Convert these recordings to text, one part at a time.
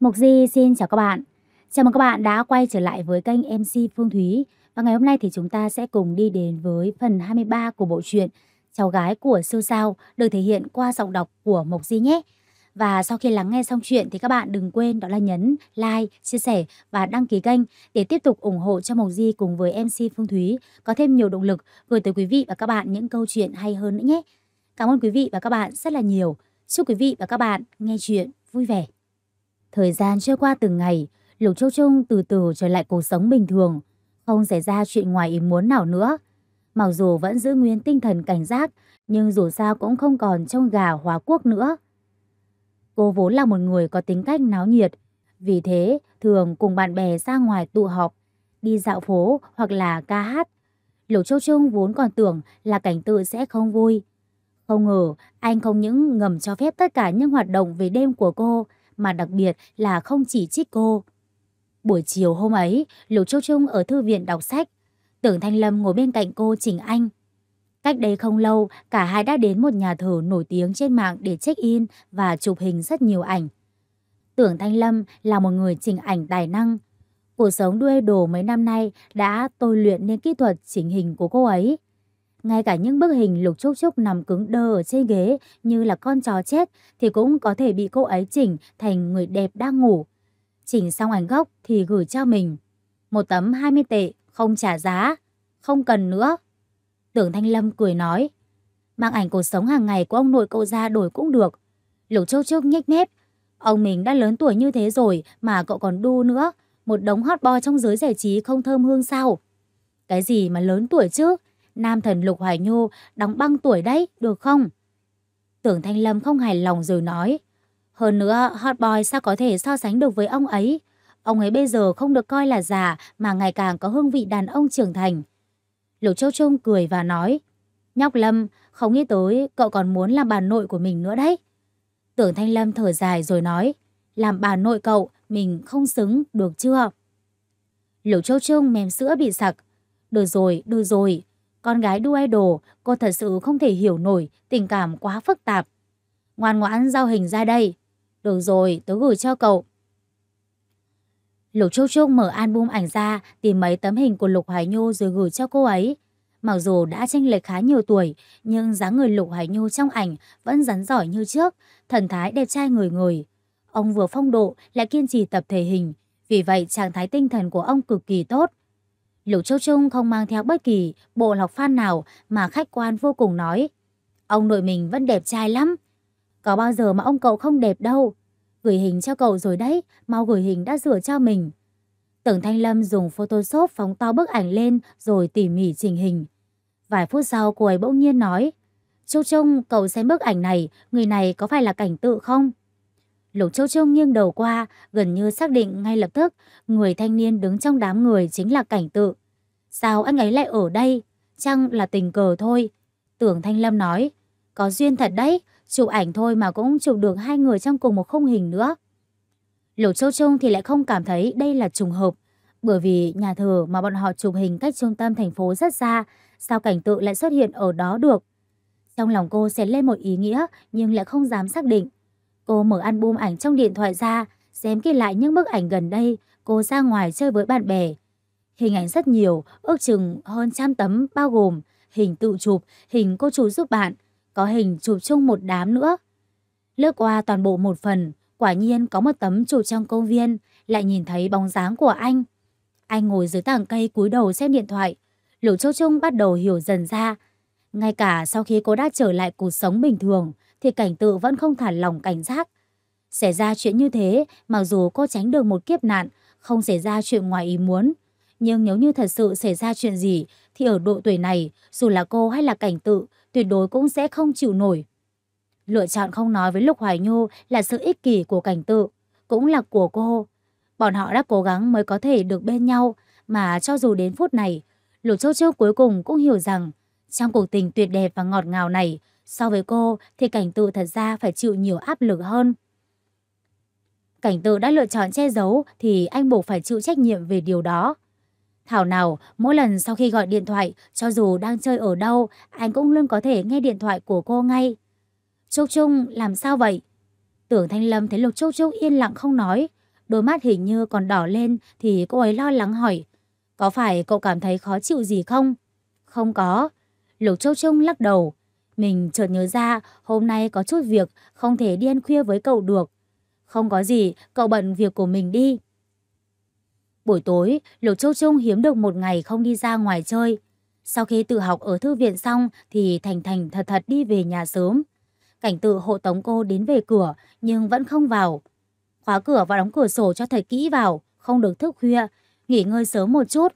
Mộc Di xin chào các bạn. Chào mừng các bạn đã quay trở lại với kênh MC Phương Thúy. Và ngày hôm nay thì chúng ta sẽ cùng đi đến với phần 23 của bộ truyện Cháu gái của siêu sao được thể hiện qua giọng đọc của Mộc Di nhé. Và sau khi lắng nghe xong chuyện thì các bạn đừng quên đó là nhấn like, chia sẻ và đăng ký kênh để tiếp tục ủng hộ cho Mộc Di cùng với MC Phương Thúy có thêm nhiều động lực gửi tới quý vị và các bạn những câu chuyện hay hơn nữa nhé. Cảm ơn quý vị và các bạn rất là nhiều. Chúc quý vị và các bạn nghe chuyện vui vẻ. Thời gian trôi qua từng ngày, Lục Châu Trung từ từ trở lại cuộc sống bình thường, không xảy ra chuyện ngoài ý muốn nào nữa. Mặc dù vẫn giữ nguyên tinh thần cảnh giác, nhưng dù sao cũng không còn trông gà hóa quốc nữa. Cô vốn là một người có tính cách náo nhiệt, vì thế thường cùng bạn bè ra ngoài tụ họp, đi dạo phố hoặc là ca hát. Lục Châu Trung vốn còn tưởng là cảnh tự sẽ không vui. Không ngờ, anh không những ngầm cho phép tất cả những hoạt động về đêm của cô, mà đặc biệt là không chỉ trích cô. Buổi chiều hôm ấy, Lục Châu Trung ở thư viện đọc sách. Tưởng Thanh Lâm ngồi bên cạnh cô Trình Anh. Cách đây không lâu, cả hai đã đến một nhà thờ nổi tiếng trên mạng để check-in và chụp hình rất nhiều ảnh. Tưởng Thanh Lâm là một người chỉnh ảnh tài năng. Cuộc sống đuê đồ mấy năm nay đã tôi luyện nên kỹ thuật chỉnh hình của cô ấy. Ngay cả những bức hình Lục chúc chúc nằm cứng đơ ở trên ghế như là con chó chết thì cũng có thể bị cô ấy chỉnh thành người đẹp đang ngủ. Chỉnh xong ảnh gốc thì gửi cho mình. Một tấm 20 tệ, không trả giá, không cần nữa. Tưởng Thanh Lâm cười nói. Mang ảnh cuộc sống hàng ngày của ông nội cậu ra đổi cũng được. Lục chúc chúc nhếch mép. Ông mình đã lớn tuổi như thế rồi mà cậu còn đu nữa. Một đống hot boy trong giới giải trí không thơm hương sao? Cái gì mà lớn tuổi chứ? Nam thần Lục Hoài Nhu đóng băng tuổi đấy, được không? Tưởng Thanh Lâm không hài lòng rồi nói. Hơn nữa, Hot Boy sao có thể so sánh được với ông ấy? Ông ấy bây giờ không được coi là già mà ngày càng có hương vị đàn ông trưởng thành. Lục Châu Trung cười và nói. Nhóc Lâm, không nghĩ tới cậu còn muốn làm bà nội của mình nữa đấy. Tưởng Thanh Lâm thở dài rồi nói. Làm bà nội cậu, mình không xứng, được chưa? Lục Châu Trung mềm sữa bị sặc. Được rồi, được rồi, con gái đu idol, cô thật sự không thể hiểu nổi, tình cảm quá phức tạp. Ngoan ngoãn giao hình ra đây. Được rồi, tớ gửi cho cậu. Lục Trúc Trúc mở album ảnh ra, tìm mấy tấm hình của Lục Hoài Nhô rồi gửi cho cô ấy. Mặc dù đã chênh lệch khá nhiều tuổi, nhưng dáng người Lục Hoài Nhô trong ảnh vẫn rắn giỏi như trước, thần thái đẹp trai người người. Ông vừa phong độ lại kiên trì tập thể hình, vì vậy trạng thái tinh thần của ông cực kỳ tốt, Lục Châu Trung không mang theo bất kỳ bộ lọc phan nào mà khách quan vô cùng nói. Ông nội mình vẫn đẹp trai lắm. Có bao giờ mà ông cậu không đẹp đâu. Gửi hình cho cậu rồi đấy, mau gửi hình đã rửa cho mình. Tưởng Thanh Lâm dùng Photoshop phóng to bức ảnh lên rồi tỉ mỉ chỉnh hình. Vài phút sau cô ấy bỗng nhiên nói. Châu Trung, cậu xem bức ảnh này, người này có phải là cảnh tự không? Lục Châu Trung nghiêng đầu qua, gần như xác định ngay lập tức, người thanh niên đứng trong đám người chính là cảnh tự. Sao anh ấy lại ở đây? Chăng là tình cờ thôi? Tưởng Thanh Lâm nói, có duyên thật đấy, chụp ảnh thôi mà cũng chụp được hai người trong cùng một khung hình nữa. Lỗ Châu Trung thì lại không cảm thấy đây là trùng hợp, bởi vì nhà thờ mà bọn họ chụp hình cách trung tâm thành phố rất xa, sao cảnh tượng lại xuất hiện ở đó được? Trong lòng cô xẹt lên một ý nghĩa nhưng lại không dám xác định. Cô mở album ảnh trong điện thoại ra, xem kỹ lại những bức ảnh gần đây, cô ra ngoài chơi với bạn bè, Hình ảnh rất nhiều, ước chừng hơn trăm tấm bao gồm hình tự chụp, hình cô chú giúp bạn, có hình chụp chung một đám nữa. Lướt qua toàn bộ một phần, quả nhiên có một tấm chụp trong công viên, lại nhìn thấy bóng dáng của anh. Anh ngồi dưới tảng cây cúi đầu xem điện thoại, Lục Châu Trung bắt đầu hiểu dần ra. Ngay cả sau khi cô đã trở lại cuộc sống bình thường, thì cảnh tự vẫn không thả lòng cảnh giác. Xảy ra chuyện như thế, mặc dù cô tránh được một kiếp nạn, không xảy ra chuyện ngoài ý muốn, nhưng nếu như thật sự xảy ra chuyện gì thì ở độ tuổi này, dù là cô hay là cảnh tự, tuyệt đối cũng sẽ không chịu nổi. Lựa chọn không nói với Lục Hoài Nhu là sự ích kỷ của cảnh tự, cũng là của cô. Bọn họ đã cố gắng mới có thể được bên nhau, mà cho dù đến phút này, Lục Châu Châu cuối cùng cũng hiểu rằng trong cuộc tình tuyệt đẹp và ngọt ngào này, so với cô thì cảnh tự thật ra phải chịu nhiều áp lực hơn. Cảnh tự đã lựa chọn che giấu thì anh buộc phải chịu trách nhiệm về điều đó. Thảo nào, mỗi lần sau khi gọi điện thoại, cho dù đang chơi ở đâu, anh cũng luôn có thể nghe điện thoại của cô ngay. Trúc Trung, làm sao vậy? Tưởng Thanh Lâm thấy Lục Trúc Trúc yên lặng không nói. Đôi mắt hình như còn đỏ lên thì cô ấy lo lắng hỏi. Có phải cậu cảm thấy khó chịu gì không? Không có. Lục Trúc Trung lắc đầu. Mình chợt nhớ ra hôm nay có chút việc không thể đi ăn khuya với cậu được. Không có gì, cậu bận việc của mình đi. Buổi tối, Lục Châu Trung hiếm được một ngày không đi ra ngoài chơi. Sau khi tự học ở thư viện xong thì Thành Thành thật thật đi về nhà sớm. Cảnh tự hộ tống cô đến về cửa nhưng vẫn không vào. Khóa cửa và đóng cửa sổ cho thật kỹ vào, không được thức khuya, nghỉ ngơi sớm một chút.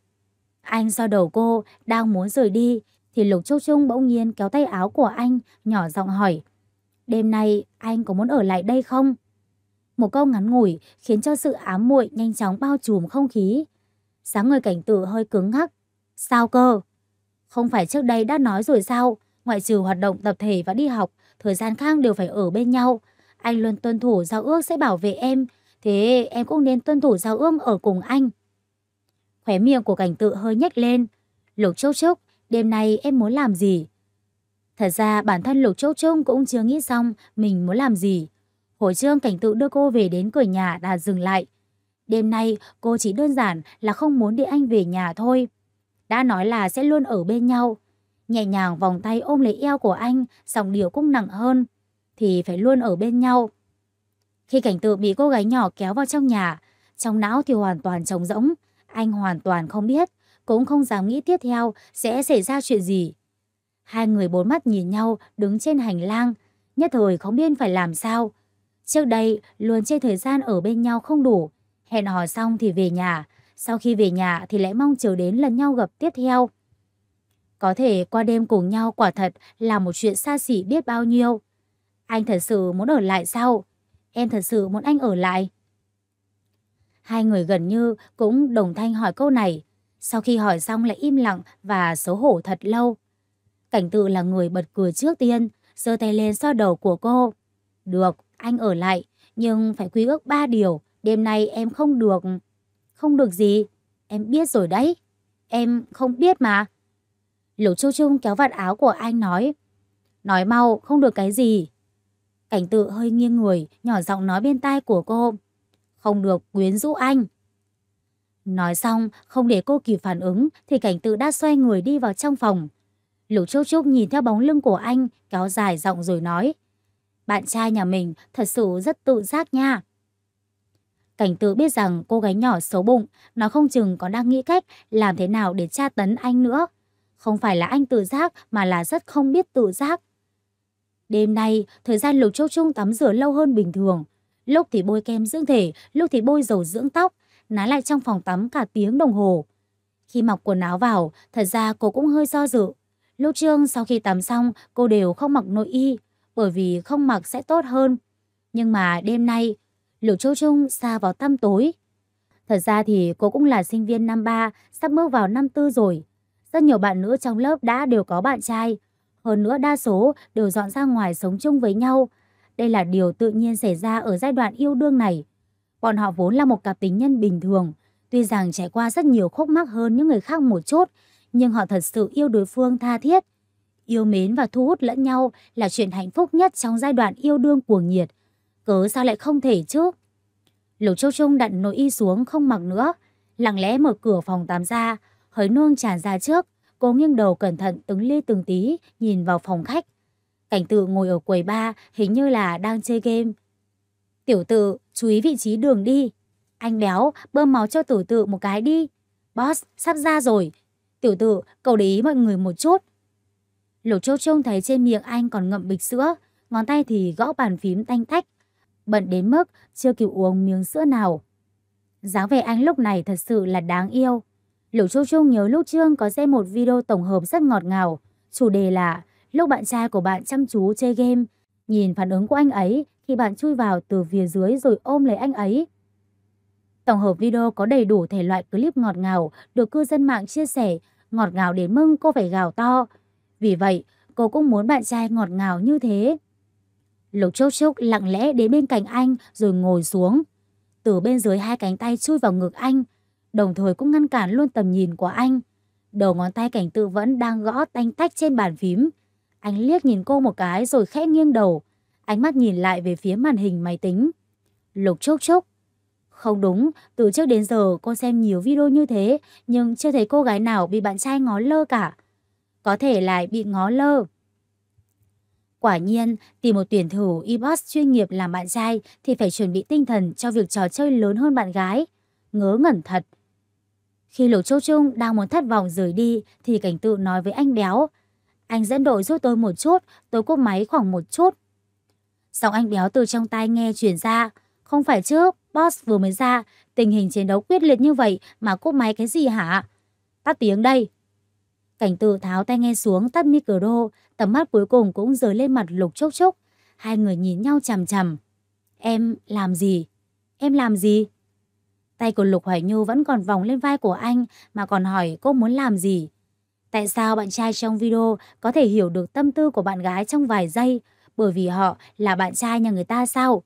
Anh xoa đầu cô, đang muốn rời đi thì Lục Châu Trung bỗng nhiên kéo tay áo của anh, nhỏ giọng hỏi. Đêm nay anh có muốn ở lại đây không? Một câu ngắn ngủi khiến cho sự ám muội nhanh chóng bao trùm không khí. Sáng người cảnh tử hơi cứng ngắc. Sao cơ? Không phải trước đây đã nói rồi sao? Ngoại trừ hoạt động tập thể và đi học, thời gian khác đều phải ở bên nhau. Anh luôn tuân thủ giao ước sẽ bảo vệ em, thế em cũng nên tuân thủ giao ước ở cùng anh. Khóe miệng của cảnh tự hơi nhếch lên. Lục chốc chốc, đêm nay em muốn làm gì? Thật ra bản thân Lục Trúc Trung cũng chưa nghĩ xong mình muốn làm gì. Hồi trương cảnh tự đưa cô về đến cửa nhà đã dừng lại. Đêm nay cô chỉ đơn giản là không muốn để anh về nhà thôi. Đã nói là sẽ luôn ở bên nhau. Nhẹ nhàng vòng tay ôm lấy eo của anh, dòng điều cũng nặng hơn. Thì phải luôn ở bên nhau. Khi cảnh tự bị cô gái nhỏ kéo vào trong nhà, trong não thì hoàn toàn trống rỗng. Anh hoàn toàn không biết, cũng không dám nghĩ tiếp theo sẽ xảy ra chuyện gì. Hai người bốn mắt nhìn nhau đứng trên hành lang, nhất thời không biết phải làm sao. Trước đây, luôn chê thời gian ở bên nhau không đủ. Hẹn hò xong thì về nhà, sau khi về nhà thì lại mong chờ đến lần nhau gặp tiếp theo. Có thể qua đêm cùng nhau quả thật là một chuyện xa xỉ biết bao nhiêu. Anh thật sự muốn ở lại sao? Em thật sự muốn anh ở lại. Hai người gần như cũng đồng thanh hỏi câu này. Sau khi hỏi xong lại im lặng và xấu hổ thật lâu. Cảnh tự là người bật cười trước tiên, giơ tay lên xoa đầu của cô. Được, anh ở lại, nhưng phải quy ước ba điều, đêm nay em không được... Không được gì, em biết rồi đấy. Em không biết mà. Lục Chu Trung kéo vạt áo của anh nói. Nói mau, không được cái gì. Cảnh tự hơi nghiêng người, nhỏ giọng nói bên tai của cô. Không được quyến rũ anh. Nói xong, không để cô kịp phản ứng thì cảnh tự đã xoay người đi vào trong phòng. Lục Châu Trúc nhìn theo bóng lưng của anh, kéo dài giọng rồi nói bạn trai nhà mình thật sự rất tự giác nha. Cảnh tử biết rằng cô gái nhỏ xấu bụng, nó không chừng còn đang nghĩ cách làm thế nào để tra tấn anh nữa. Không phải là anh tự giác mà là rất không biết tự giác. Đêm nay, thời gian Lục Châu Trung tắm rửa lâu hơn bình thường. Lúc thì bôi kem dưỡng thể, lúc thì bôi dầu dưỡng tóc, ná lại trong phòng tắm cả tiếng đồng hồ. Khi mặc quần áo vào, thật ra cô cũng hơi do dự. Lúc trương sau khi tắm xong, cô đều không mặc nội y, bởi vì không mặc sẽ tốt hơn. Nhưng mà đêm nay, Lục Châu Trung xa vào tăm tối. Thật ra thì cô cũng là sinh viên năm 3, sắp bước vào năm 4 rồi. Rất nhiều bạn nữ trong lớp đã đều có bạn trai. Hơn nữa đa số đều dọn ra ngoài sống chung với nhau. Đây là điều tự nhiên xảy ra ở giai đoạn yêu đương này. Bọn họ vốn là một cặp tính nhân bình thường. Tuy rằng trải qua rất nhiều khúc mắc hơn những người khác một chút, nhưng họ thật sự yêu đối phương tha thiết, Yêu mến và thu hút lẫn nhau là chuyện hạnh phúc nhất trong giai đoạn yêu đương cuồng nhiệt. Cớ sao lại không thể chứ? Lục Châu Trung đặt nội y xuống không mặc nữa, lặng lẽ mở cửa phòng tắm ra, hới nương tràn ra trước, cố nghiêng đầu cẩn thận từng ly từng tí nhìn vào phòng khách. Cảnh tự ngồi ở quầy ba hình như là đang chơi game. Tiểu tự, chú ý vị trí đường đi. Anh béo, bơm máu cho tử tự một cái đi. Boss, sắp ra rồi. Tiểu tự, cậu để ý mọi người một chút. Lục Châu trông thấy trên miệng anh còn ngậm bịch sữa, ngón tay thì gõ bàn phím tanh tách. Bận đến mức chưa kịp uống miếng sữa nào. Dáng vẻ anh lúc này thật sự là đáng yêu. Lục Châu Trung nhớ lúc Trương có xem một video tổng hợp rất ngọt ngào. Chủ đề là lúc bạn trai của bạn chăm chú chơi game. Nhìn phản ứng của anh ấy khi bạn chui vào từ phía dưới rồi ôm lấy anh ấy. Tổng hợp video có đầy đủ thể loại clip ngọt ngào được cư dân mạng chia sẻ, ngọt ngào đến mức cô phải gào to. Vì vậy, cô cũng muốn bạn trai ngọt ngào như thế. Lục chốc chốc lặng lẽ đến bên cạnh anh rồi ngồi xuống. Từ bên dưới hai cánh tay chui vào ngực anh, đồng thời cũng ngăn cản luôn tầm nhìn của anh. Đầu ngón tay cảnh tự vẫn đang gõ tanh tách trên bàn phím. Anh liếc nhìn cô một cái rồi khẽ nghiêng đầu, ánh mắt nhìn lại về phía màn hình máy tính. Lục chốc chốc. Không đúng, từ trước đến giờ cô xem nhiều video như thế, nhưng chưa thấy cô gái nào bị bạn trai ngó lơ cả có thể lại bị ngó lơ. Quả nhiên, tìm một tuyển thủ e-boss chuyên nghiệp làm bạn trai thì phải chuẩn bị tinh thần cho việc trò chơi lớn hơn bạn gái. Ngớ ngẩn thật. Khi Lục Châu Trung đang muốn thất vọng rời đi thì cảnh tự nói với anh béo. Anh dẫn đội giúp tôi một chút, tôi cúp máy khoảng một chút. Giọng anh béo từ trong tai nghe chuyển ra. Không phải chứ, boss vừa mới ra, tình hình chiến đấu quyết liệt như vậy mà cúp máy cái gì hả? Tắt tiếng đây. Cảnh tự tháo tay nghe xuống tắt micro, tầm mắt cuối cùng cũng rời lên mặt lục chốc chốc. Hai người nhìn nhau chằm chằm. Em làm gì? Em làm gì? Tay của Lục Hoài Nhu vẫn còn vòng lên vai của anh mà còn hỏi cô muốn làm gì. Tại sao bạn trai trong video có thể hiểu được tâm tư của bạn gái trong vài giây bởi vì họ là bạn trai nhà người ta sao?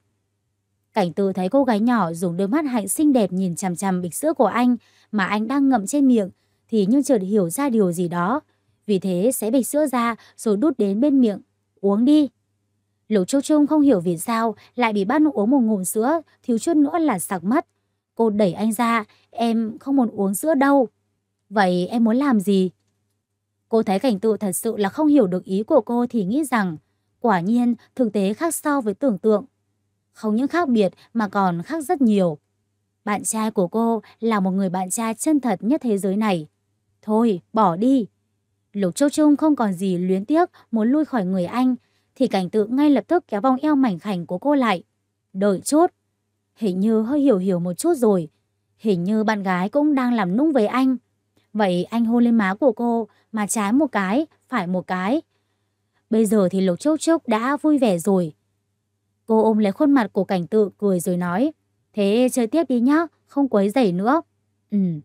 Cảnh tự thấy cô gái nhỏ dùng đôi mắt hạnh xinh đẹp nhìn chằm chằm bịch sữa của anh mà anh đang ngậm trên miệng thì nhưng chợt hiểu ra điều gì đó. Vì thế sẽ bịch sữa ra rồi đút đến bên miệng. Uống đi. Lục Châu Trung không hiểu vì sao lại bị bắt uống một ngụm sữa, thiếu chút nữa là sặc mất. Cô đẩy anh ra, em không muốn uống sữa đâu. Vậy em muốn làm gì? Cô thấy cảnh tự thật sự là không hiểu được ý của cô thì nghĩ rằng quả nhiên thực tế khác so với tưởng tượng. Không những khác biệt mà còn khác rất nhiều. Bạn trai của cô là một người bạn trai chân thật nhất thế giới này. Thôi, bỏ đi. Lục Châu Trung không còn gì luyến tiếc muốn lui khỏi người anh, thì cảnh tự ngay lập tức kéo vòng eo mảnh khảnh của cô lại. Đợi chút. Hình như hơi hiểu hiểu một chút rồi. Hình như bạn gái cũng đang làm nung với anh. Vậy anh hôn lên má của cô mà trái một cái, phải một cái. Bây giờ thì Lục Châu Trúc đã vui vẻ rồi. Cô ôm lấy khuôn mặt của cảnh tự cười rồi nói. Thế chơi tiếp đi nhá, không quấy rầy nữa. Ừm.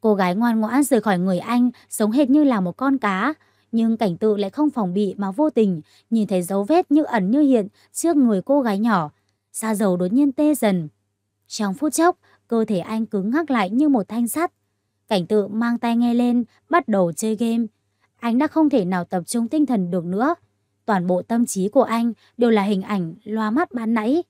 Cô gái ngoan ngoãn rời khỏi người anh, sống hệt như là một con cá. Nhưng cảnh tự lại không phòng bị mà vô tình, nhìn thấy dấu vết như ẩn như hiện trước người cô gái nhỏ. xa dầu đột nhiên tê dần. Trong phút chốc, cơ thể anh cứng ngắc lại như một thanh sắt. Cảnh tự mang tay nghe lên, bắt đầu chơi game. Anh đã không thể nào tập trung tinh thần được nữa. Toàn bộ tâm trí của anh đều là hình ảnh loa mắt ban nãy.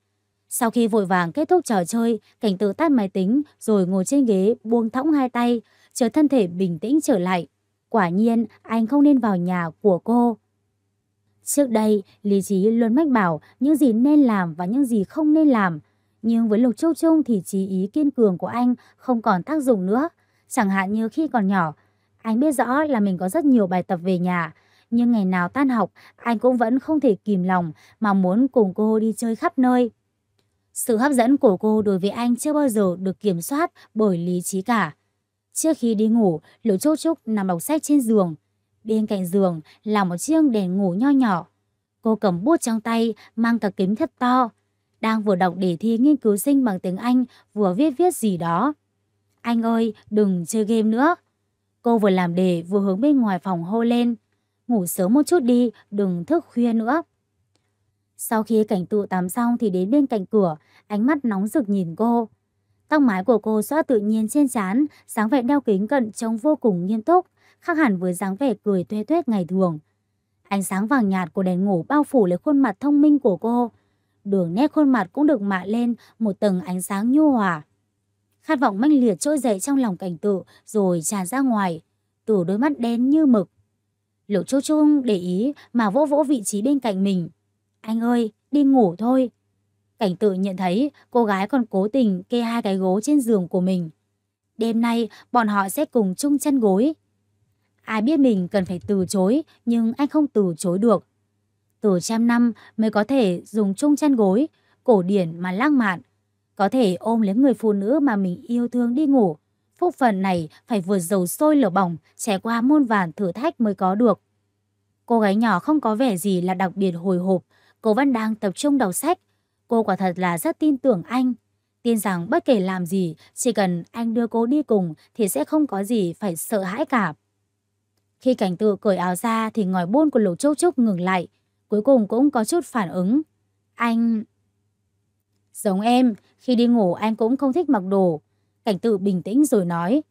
Sau khi vội vàng kết thúc trò chơi, cảnh tự tắt máy tính rồi ngồi trên ghế buông thõng hai tay, chờ thân thể bình tĩnh trở lại. Quả nhiên, anh không nên vào nhà của cô. Trước đây, lý trí luôn mách bảo những gì nên làm và những gì không nên làm. Nhưng với Lục Châu Trung thì trí ý kiên cường của anh không còn tác dụng nữa. Chẳng hạn như khi còn nhỏ, anh biết rõ là mình có rất nhiều bài tập về nhà. Nhưng ngày nào tan học, anh cũng vẫn không thể kìm lòng mà muốn cùng cô đi chơi khắp nơi. Sự hấp dẫn của cô đối với anh chưa bao giờ được kiểm soát bởi lý trí cả. Trước khi đi ngủ, lỗ Trúc Trúc nằm đọc sách trên giường. Bên cạnh giường là một chiếc đèn ngủ nho nhỏ. Cô cầm bút trong tay, mang cả kính thật to. Đang vừa đọc đề thi nghiên cứu sinh bằng tiếng Anh, vừa viết viết gì đó. Anh ơi, đừng chơi game nữa. Cô vừa làm đề vừa hướng bên ngoài phòng hô lên. Ngủ sớm một chút đi, đừng thức khuya nữa. Sau khi cảnh tụ tắm xong thì đến bên cạnh cửa, ánh mắt nóng rực nhìn cô. Tóc mái của cô xóa tự nhiên trên trán, dáng vẻ đeo kính cận trông vô cùng nghiêm túc, khác hẳn với dáng vẻ cười tuê tuét ngày thường. Ánh sáng vàng nhạt của đèn ngủ bao phủ lấy khuôn mặt thông minh của cô. Đường nét khuôn mặt cũng được mạ lên một tầng ánh sáng nhu hòa. Khát vọng manh liệt trỗi dậy trong lòng cảnh tự rồi tràn ra ngoài, từ đôi mắt đen như mực. Lục Chu Trung để ý mà vỗ vỗ vị trí bên cạnh mình. Anh ơi, đi ngủ thôi. Cảnh tự nhận thấy cô gái còn cố tình kê hai cái gối trên giường của mình. Đêm nay bọn họ sẽ cùng chung chân gối. Ai biết mình cần phải từ chối nhưng anh không từ chối được. Từ trăm năm mới có thể dùng chung chân gối, cổ điển mà lãng mạn. Có thể ôm lấy người phụ nữ mà mình yêu thương đi ngủ. Phúc phần này phải vượt dầu sôi lửa bỏng, trải qua muôn vàn thử thách mới có được. Cô gái nhỏ không có vẻ gì là đặc biệt hồi hộp, Cô vẫn đang tập trung đọc sách. Cô quả thật là rất tin tưởng anh. Tin rằng bất kể làm gì, chỉ cần anh đưa cô đi cùng thì sẽ không có gì phải sợ hãi cả. Khi cảnh tự cởi áo ra thì ngòi buôn của Lục Châu Trúc ngừng lại. Cuối cùng cũng có chút phản ứng. Anh... Giống em, khi đi ngủ anh cũng không thích mặc đồ. Cảnh tự bình tĩnh rồi nói.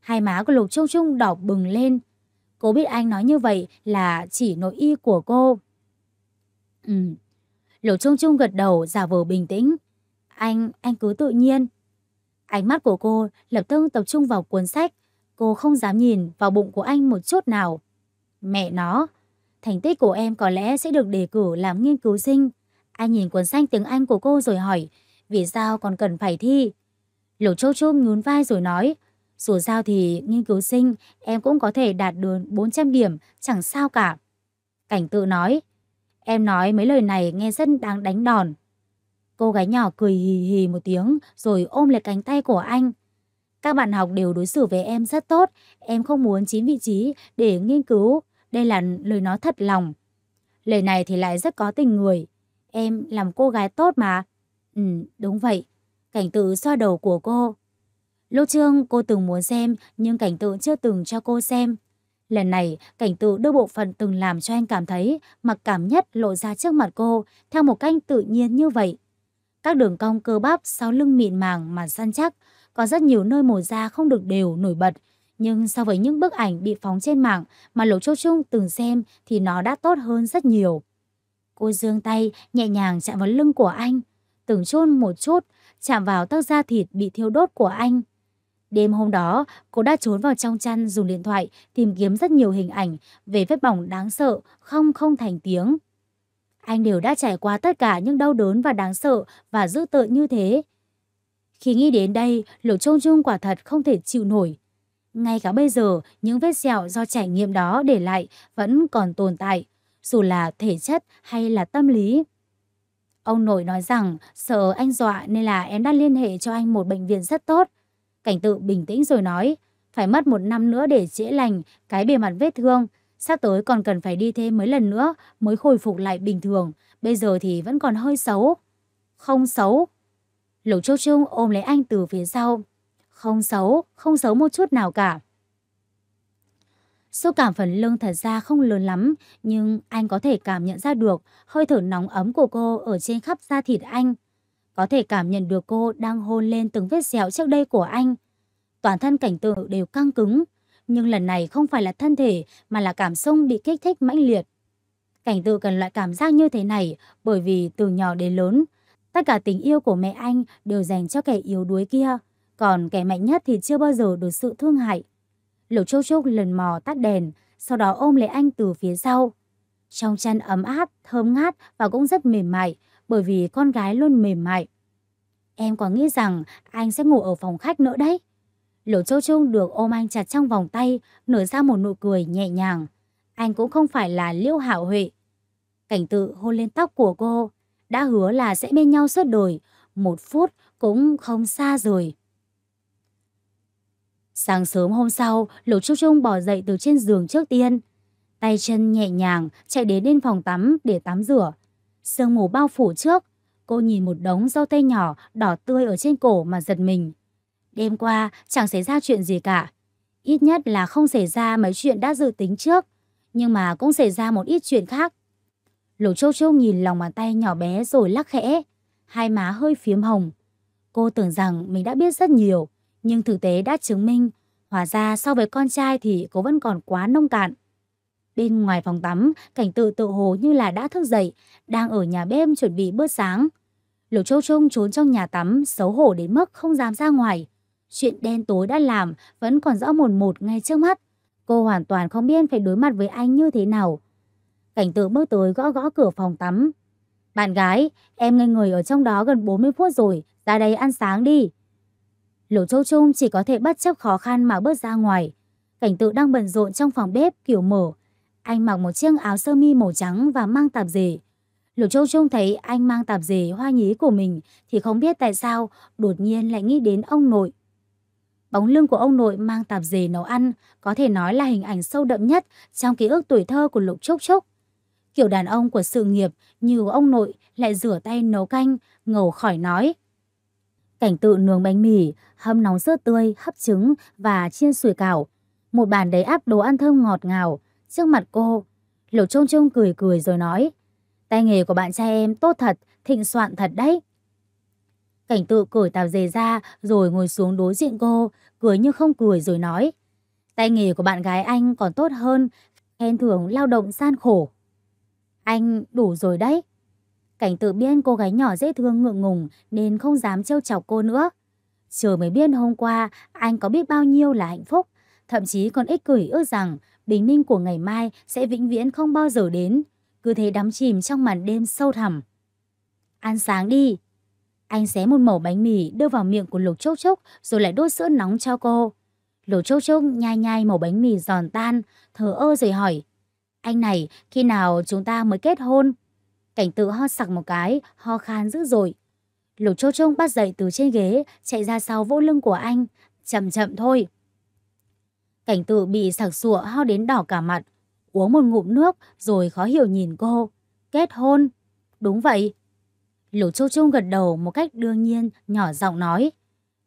Hai má của Lục Châu Trung đỏ bừng lên. Cô biết anh nói như vậy là chỉ nội y của cô. Ừ. Lục Trung Trung gật đầu giả vờ bình tĩnh. Anh, anh cứ tự nhiên. Ánh mắt của cô lập tức tập trung vào cuốn sách. Cô không dám nhìn vào bụng của anh một chút nào. Mẹ nó, thành tích của em có lẽ sẽ được đề cử làm nghiên cứu sinh. Anh nhìn cuốn sách tiếng Anh của cô rồi hỏi, vì sao còn cần phải thi? Lục Châu Trung nhún vai rồi nói, dù sao thì nghiên cứu sinh em cũng có thể đạt được 400 điểm, chẳng sao cả. Cảnh tự nói, Em nói mấy lời này nghe rất đang đánh đòn. Cô gái nhỏ cười hì hì một tiếng rồi ôm lấy cánh tay của anh. Các bạn học đều đối xử với em rất tốt, em không muốn chín vị trí để nghiên cứu. Đây là lời nói thật lòng. Lời này thì lại rất có tình người. Em làm cô gái tốt mà. Ừ, đúng vậy. Cảnh tự xoa đầu của cô. Lúc trương cô từng muốn xem nhưng cảnh tượng chưa từng cho cô xem. Lần này, cảnh tự đôi bộ phận từng làm cho anh cảm thấy, mặc cảm nhất lộ ra trước mặt cô, theo một cách tự nhiên như vậy. Các đường cong cơ bắp sau lưng mịn màng mà săn chắc, có rất nhiều nơi màu da không được đều nổi bật. Nhưng so với những bức ảnh bị phóng trên mạng mà Lục Châu Trung từng xem thì nó đã tốt hơn rất nhiều. Cô dương tay nhẹ nhàng chạm vào lưng của anh, từng chôn một chút, chạm vào tấc da thịt bị thiêu đốt của anh. Đêm hôm đó, cô đã trốn vào trong chăn dùng điện thoại tìm kiếm rất nhiều hình ảnh về vết bỏng đáng sợ, không không thành tiếng. Anh đều đã trải qua tất cả những đau đớn và đáng sợ và dữ tợn như thế. Khi nghĩ đến đây, Lục Trung Trung quả thật không thể chịu nổi. Ngay cả bây giờ, những vết sẹo do trải nghiệm đó để lại vẫn còn tồn tại, dù là thể chất hay là tâm lý. Ông nội nói rằng sợ anh dọa nên là em đã liên hệ cho anh một bệnh viện rất tốt Cảnh tự bình tĩnh rồi nói, phải mất một năm nữa để chữa lành cái bề mặt vết thương. Sắp tới còn cần phải đi thêm mấy lần nữa mới khôi phục lại bình thường. Bây giờ thì vẫn còn hơi xấu. Không xấu. Lục Châu Trung ôm lấy anh từ phía sau. Không xấu, không xấu một chút nào cả. Xúc cảm phần lưng thật ra không lớn lắm, nhưng anh có thể cảm nhận ra được hơi thở nóng ấm của cô ở trên khắp da thịt anh. Có thể cảm nhận được cô đang hôn lên từng vết sẹo trước đây của anh. Toàn thân cảnh tượng đều căng cứng, nhưng lần này không phải là thân thể mà là cảm xúc bị kích thích mãnh liệt. Cảnh tự cần loại cảm giác như thế này bởi vì từ nhỏ đến lớn, tất cả tình yêu của mẹ anh đều dành cho kẻ yếu đuối kia, còn kẻ mạnh nhất thì chưa bao giờ được sự thương hại. Lục Châu Trúc lần mò tắt đèn, sau đó ôm lấy anh từ phía sau. Trong chân ấm áp, thơm ngát và cũng rất mềm mại, bởi vì con gái luôn mềm mại. Em có nghĩ rằng anh sẽ ngủ ở phòng khách nữa đấy. Lỗ châu trung được ôm anh chặt trong vòng tay, nở ra một nụ cười nhẹ nhàng. Anh cũng không phải là liễu hảo huệ. Cảnh tự hôn lên tóc của cô, đã hứa là sẽ bên nhau suốt đời, một phút cũng không xa rồi. Sáng sớm hôm sau, lỗ châu Trung bỏ dậy từ trên giường trước tiên. Tay chân nhẹ nhàng chạy đến bên phòng tắm để tắm rửa sương mù bao phủ trước. Cô nhìn một đống dâu tây nhỏ, đỏ tươi ở trên cổ mà giật mình. Đêm qua, chẳng xảy ra chuyện gì cả. Ít nhất là không xảy ra mấy chuyện đã dự tính trước, nhưng mà cũng xảy ra một ít chuyện khác. Lục Châu Châu nhìn lòng bàn tay nhỏ bé rồi lắc khẽ, hai má hơi phiếm hồng. Cô tưởng rằng mình đã biết rất nhiều, nhưng thực tế đã chứng minh, hòa ra so với con trai thì cô vẫn còn quá nông cạn. Bên ngoài phòng tắm, cảnh tự tự hồ như là đã thức dậy, đang ở nhà bếp chuẩn bị bữa sáng. Lục Châu Trung trốn trong nhà tắm, xấu hổ đến mức không dám ra ngoài. Chuyện đen tối đã làm vẫn còn rõ mồn một ngay trước mắt. Cô hoàn toàn không biết phải đối mặt với anh như thế nào. Cảnh tượng bước tới gõ gõ cửa phòng tắm. Bạn gái, em ngây người ở trong đó gần 40 phút rồi, ra đây ăn sáng đi. Lỗ Châu Trung chỉ có thể bất chấp khó khăn mà bước ra ngoài. Cảnh tượng đang bận rộn trong phòng bếp kiểu mở, anh mặc một chiếc áo sơ mi màu trắng và mang tạp dề. Lục Châu Trung thấy anh mang tạp dề hoa nhí của mình thì không biết tại sao đột nhiên lại nghĩ đến ông nội. Bóng lưng của ông nội mang tạp dề nấu ăn có thể nói là hình ảnh sâu đậm nhất trong ký ức tuổi thơ của Lục Trúc Trúc. Kiểu đàn ông của sự nghiệp như ông nội lại rửa tay nấu canh, ngầu khỏi nói. Cảnh tự nướng bánh mì, hâm nóng sữa tươi, hấp trứng và chiên sủi cảo. Một bàn đầy áp đồ ăn thơm ngọt ngào, trước mặt cô. Lục Trung Trung cười cười rồi nói, tay nghề của bạn trai em tốt thật, thịnh soạn thật đấy. Cảnh tự cởi tạp dề ra rồi ngồi xuống đối diện cô, cười như không cười rồi nói. Tay nghề của bạn gái anh còn tốt hơn, khen thưởng lao động san khổ. Anh đủ rồi đấy. Cảnh tự biết cô gái nhỏ dễ thương ngượng ngùng nên không dám trêu chọc cô nữa. Chờ mới biết hôm qua anh có biết bao nhiêu là hạnh phúc, thậm chí còn ích kỷ ước rằng bình minh của ngày mai sẽ vĩnh viễn không bao giờ đến, cứ thế đắm chìm trong màn đêm sâu thẳm. Ăn sáng đi. Anh xé một mẩu bánh mì đưa vào miệng của Lục Chốc Chốc rồi lại đốt sữa nóng cho cô. Lục Chốc Chốc nhai nhai mẩu bánh mì giòn tan, thở ơ rồi hỏi. Anh này, khi nào chúng ta mới kết hôn? Cảnh tự ho sặc một cái, ho khan dữ dội. Lục Châu Trông bắt dậy từ trên ghế, chạy ra sau vỗ lưng của anh. Chậm chậm thôi, Cảnh tự bị sặc sụa hao đến đỏ cả mặt, uống một ngụm nước rồi khó hiểu nhìn cô. Kết hôn. Đúng vậy. Lục Châu Trung gật đầu một cách đương nhiên, nhỏ giọng nói.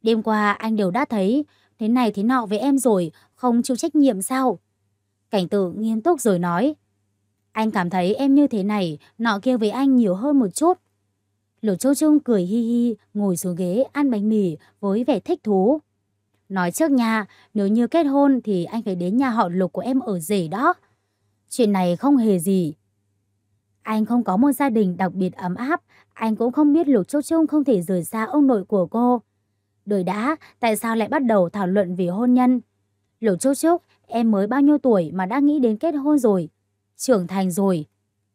Đêm qua anh đều đã thấy, thế này thế nọ với em rồi, không chịu trách nhiệm sao? Cảnh tự nghiêm túc rồi nói. Anh cảm thấy em như thế này, nọ kia với anh nhiều hơn một chút. Lục Châu Trung cười hi hi, ngồi xuống ghế ăn bánh mì với vẻ thích thú. Nói trước nha, nếu như kết hôn thì anh phải đến nhà họ Lục của em ở rể đó. Chuyện này không hề gì. Anh không có một gia đình đặc biệt ấm áp, anh cũng không biết Lục Châu chung không thể rời xa ông nội của cô. Đời đã, tại sao lại bắt đầu thảo luận về hôn nhân? Lục Châu chúc em mới bao nhiêu tuổi mà đã nghĩ đến kết hôn rồi? Trưởng thành rồi.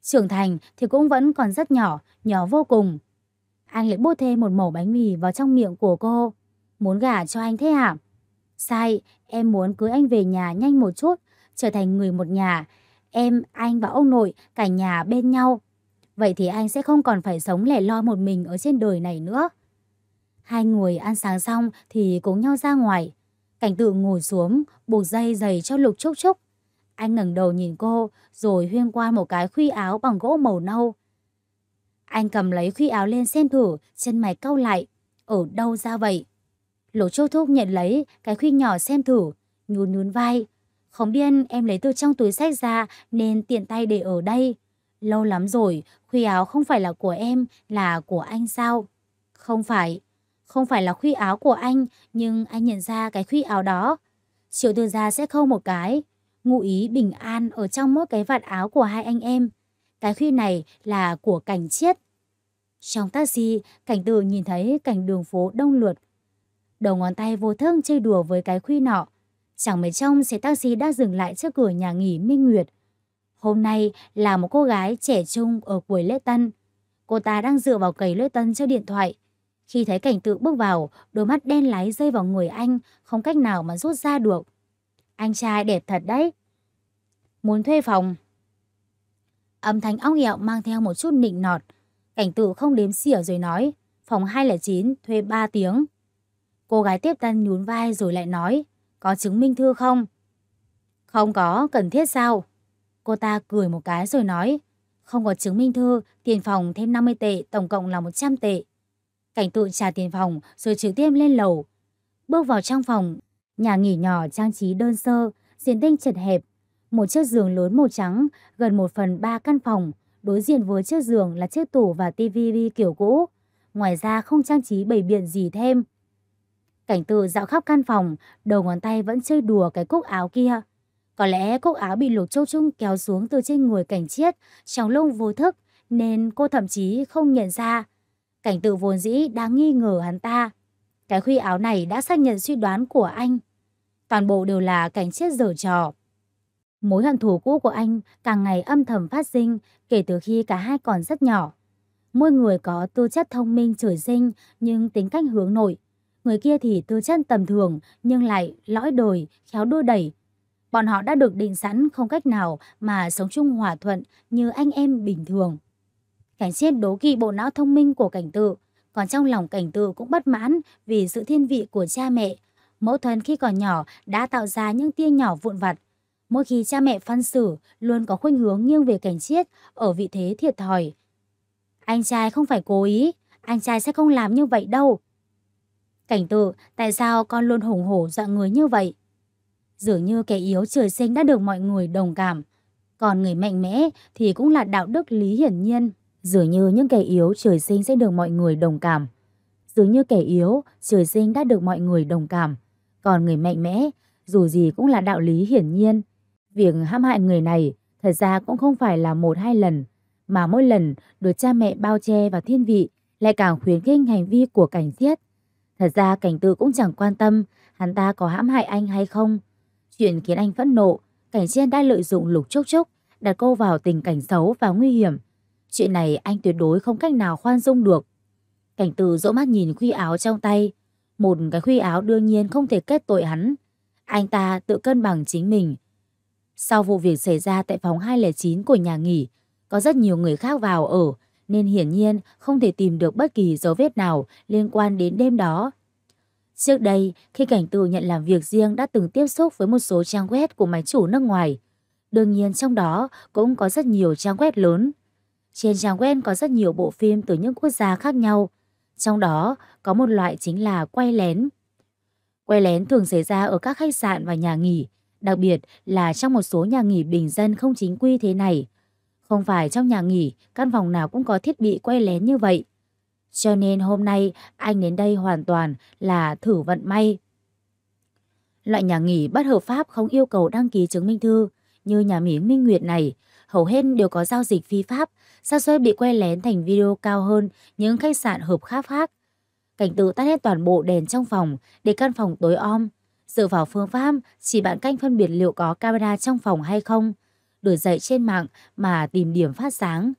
Trưởng thành thì cũng vẫn còn rất nhỏ, nhỏ vô cùng. Anh lại bôi thêm một mẩu bánh mì vào trong miệng của cô. Muốn gả cho anh thế hả? Sai, em muốn cưới anh về nhà nhanh một chút, trở thành người một nhà. Em, anh và ông nội, cả nhà bên nhau. Vậy thì anh sẽ không còn phải sống lẻ loi một mình ở trên đời này nữa. Hai người ăn sáng xong thì cùng nhau ra ngoài. Cảnh tượng ngồi xuống, buộc dây giày cho lục chúc chúc. Anh ngẩng đầu nhìn cô, rồi huyên qua một cái khuy áo bằng gỗ màu nâu. Anh cầm lấy khuy áo lên xem thử, chân mày cau lại. Ở đâu ra vậy? lỗ Châu Thúc nhận lấy cái khuy nhỏ xem thử, nhún nhún vai. Không điên em lấy từ trong túi sách ra nên tiện tay để ở đây. Lâu lắm rồi, khuy áo không phải là của em, là của anh sao? Không phải. Không phải là khuy áo của anh, nhưng anh nhận ra cái khuy áo đó. Triệu tư gia sẽ khâu một cái. Ngụ ý bình an ở trong mỗi cái vạt áo của hai anh em. Cái khuy này là của cảnh chiết. Trong taxi, cảnh tường nhìn thấy cảnh đường phố đông lượt đầu ngón tay vô thương chơi đùa với cái khuy nọ. Chẳng mấy trong xe taxi đã dừng lại trước cửa nhà nghỉ Minh Nguyệt. Hôm nay là một cô gái trẻ trung ở cuối lễ tân. Cô ta đang dựa vào cầy lễ tân cho điện thoại. Khi thấy cảnh tự bước vào, đôi mắt đen lái rơi vào người anh, không cách nào mà rút ra được. Anh trai đẹp thật đấy. Muốn thuê phòng. Âm thanh óc ẹo mang theo một chút nịnh nọt. Cảnh tự không đếm xỉa rồi nói, phòng 209, thuê 3 tiếng. Cô gái tiếp tân nhún vai rồi lại nói, có chứng minh thư không? Không có, cần thiết sao? Cô ta cười một cái rồi nói, không có chứng minh thư, tiền phòng thêm 50 tệ, tổng cộng là 100 tệ. Cảnh tự trả tiền phòng rồi trực tiếp lên lầu. Bước vào trong phòng, nhà nghỉ nhỏ trang trí đơn sơ, diện tích chật hẹp. Một chiếc giường lớn màu trắng, gần 1 phần 3 căn phòng, đối diện với chiếc giường là chiếc tủ và tivi kiểu cũ. Ngoài ra không trang trí bày biện gì thêm. Cảnh tự dạo khắp căn phòng, đầu ngón tay vẫn chơi đùa cái cúc áo kia. Có lẽ cúc áo bị lục châu trung kéo xuống từ trên người cảnh chiết, trong lông vô thức, nên cô thậm chí không nhận ra. Cảnh tự vốn dĩ đang nghi ngờ hắn ta. Cái khuy áo này đã xác nhận suy đoán của anh. Toàn bộ đều là cảnh chiết dở trò. Mối hận thù cũ của anh càng ngày âm thầm phát sinh kể từ khi cả hai còn rất nhỏ. Mỗi người có tư chất thông minh trời sinh nhưng tính cách hướng nội người kia thì tư chất tầm thường nhưng lại lõi đồi, khéo đua đẩy. Bọn họ đã được định sẵn không cách nào mà sống chung hòa thuận như anh em bình thường. Cảnh siết đố kỵ bộ não thông minh của cảnh tự, còn trong lòng cảnh tự cũng bất mãn vì sự thiên vị của cha mẹ. Mẫu thân khi còn nhỏ đã tạo ra những tia nhỏ vụn vặt. Mỗi khi cha mẹ phân xử, luôn có khuynh hướng nghiêng về cảnh chiết ở vị thế thiệt thòi. Anh trai không phải cố ý, anh trai sẽ không làm như vậy đâu. Cảnh tự, tại sao con luôn hùng hổ dọa người như vậy? Dường như kẻ yếu trời sinh đã được mọi người đồng cảm. Còn người mạnh mẽ thì cũng là đạo đức lý hiển nhiên. Dường như những kẻ yếu trời sinh sẽ được mọi người đồng cảm. Dường như kẻ yếu trời sinh đã được mọi người đồng cảm. Còn người mạnh mẽ, dù gì cũng là đạo lý hiển nhiên. Việc hãm hại người này thật ra cũng không phải là một hai lần, mà mỗi lần được cha mẹ bao che và thiên vị lại càng khuyến khích hành vi của cảnh thiết. Thật ra cảnh tư cũng chẳng quan tâm hắn ta có hãm hại anh hay không. Chuyện khiến anh phẫn nộ, cảnh trên đã lợi dụng lục chốc chốc, đặt cô vào tình cảnh xấu và nguy hiểm. Chuyện này anh tuyệt đối không cách nào khoan dung được. Cảnh tư dỗ mắt nhìn khuy áo trong tay. Một cái khuy áo đương nhiên không thể kết tội hắn. Anh ta tự cân bằng chính mình. Sau vụ việc xảy ra tại phòng 209 của nhà nghỉ, có rất nhiều người khác vào ở nên hiển nhiên không thể tìm được bất kỳ dấu vết nào liên quan đến đêm đó. Trước đây, khi cảnh tù nhận làm việc riêng đã từng tiếp xúc với một số trang web của máy chủ nước ngoài. Đương nhiên trong đó cũng có rất nhiều trang web lớn. Trên trang web có rất nhiều bộ phim từ những quốc gia khác nhau. Trong đó có một loại chính là quay lén. Quay lén thường xảy ra ở các khách sạn và nhà nghỉ, đặc biệt là trong một số nhà nghỉ bình dân không chính quy thế này. Không phải trong nhà nghỉ, căn phòng nào cũng có thiết bị quay lén như vậy. Cho nên hôm nay anh đến đây hoàn toàn là thử vận may. Loại nhà nghỉ bất hợp pháp không yêu cầu đăng ký chứng minh thư như nhà nghỉ Minh Nguyệt này. Hầu hết đều có giao dịch phi pháp, xác suất bị quay lén thành video cao hơn những khách sạn hợp pháp khác. Cảnh tự tắt hết toàn bộ đèn trong phòng để căn phòng tối om. Dựa vào phương pháp, chỉ bạn canh phân biệt liệu có camera trong phòng hay không – đuổi dậy trên mạng mà tìm điểm phát sáng.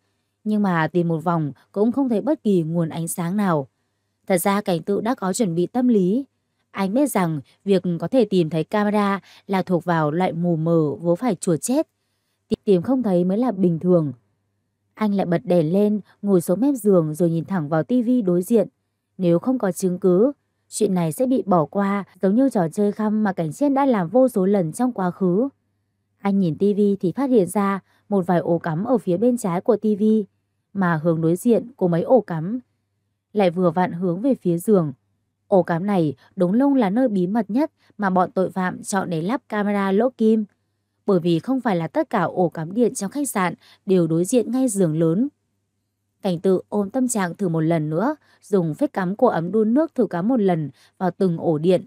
Nhưng mà tìm một vòng cũng không thấy bất kỳ nguồn ánh sáng nào. Thật ra cảnh tự đã có chuẩn bị tâm lý. Anh biết rằng việc có thể tìm thấy camera là thuộc vào loại mù mờ vố phải chùa chết. Tìm không thấy mới là bình thường. Anh lại bật đèn lên, ngồi xuống mép giường rồi nhìn thẳng vào tivi đối diện. Nếu không có chứng cứ, chuyện này sẽ bị bỏ qua giống như trò chơi khăm mà cảnh chiên đã làm vô số lần trong quá khứ. Anh nhìn tivi thì phát hiện ra một vài ổ cắm ở phía bên trái của tivi, mà hướng đối diện của mấy ổ cắm lại vừa vặn hướng về phía giường. Ổ cắm này đúng lông là nơi bí mật nhất mà bọn tội phạm chọn để lắp camera lỗ kim. Bởi vì không phải là tất cả ổ cắm điện trong khách sạn đều đối diện ngay giường lớn. Cảnh tự ôm tâm trạng thử một lần nữa, dùng phết cắm của ấm đun nước thử cắm một lần vào từng ổ điện.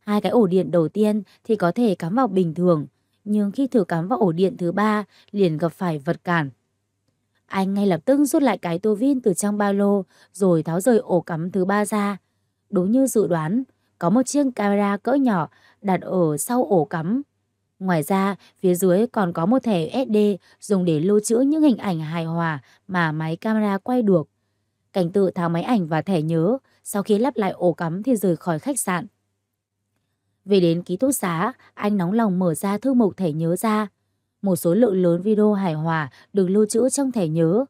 Hai cái ổ điện đầu tiên thì có thể cắm vào bình thường, nhưng khi thử cắm vào ổ điện thứ ba liền gặp phải vật cản. Anh ngay lập tức rút lại cái tô vin từ trong ba lô rồi tháo rời ổ cắm thứ ba ra. Đúng như dự đoán, có một chiếc camera cỡ nhỏ đặt ở sau ổ cắm. Ngoài ra, phía dưới còn có một thẻ SD dùng để lưu trữ những hình ảnh hài hòa mà máy camera quay được. Cảnh tự tháo máy ảnh và thẻ nhớ, sau khi lắp lại ổ cắm thì rời khỏi khách sạn. Về đến ký túc xá, anh nóng lòng mở ra thư mục thẻ nhớ ra. Một số lượng lớn video hài hòa được lưu trữ trong thẻ nhớ.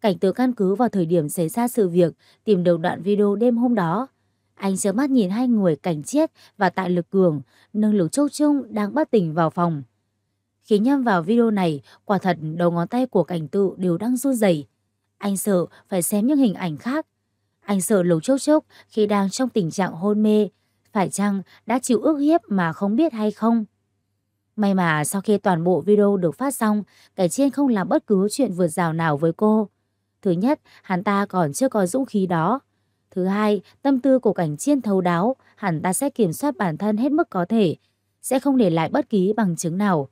Cảnh tượng căn cứ vào thời điểm xảy ra sự việc, tìm đầu đoạn video đêm hôm đó. Anh chớp mắt nhìn hai người cảnh chiết và tại lực cường, nâng lục châu trung đang bất tỉnh vào phòng. Khi nhâm vào video này, quả thật đầu ngón tay của cảnh tự đều đang run rẩy. Anh sợ phải xem những hình ảnh khác. Anh sợ lục chốc chốc khi đang trong tình trạng hôn mê phải chăng đã chịu ước hiếp mà không biết hay không. May mà sau khi toàn bộ video được phát xong, kẻ trên không làm bất cứ chuyện vượt rào nào với cô. Thứ nhất, hắn ta còn chưa có dũng khí đó. Thứ hai, tâm tư của cảnh chiên thấu đáo, hắn ta sẽ kiểm soát bản thân hết mức có thể, sẽ không để lại bất kỳ bằng chứng nào.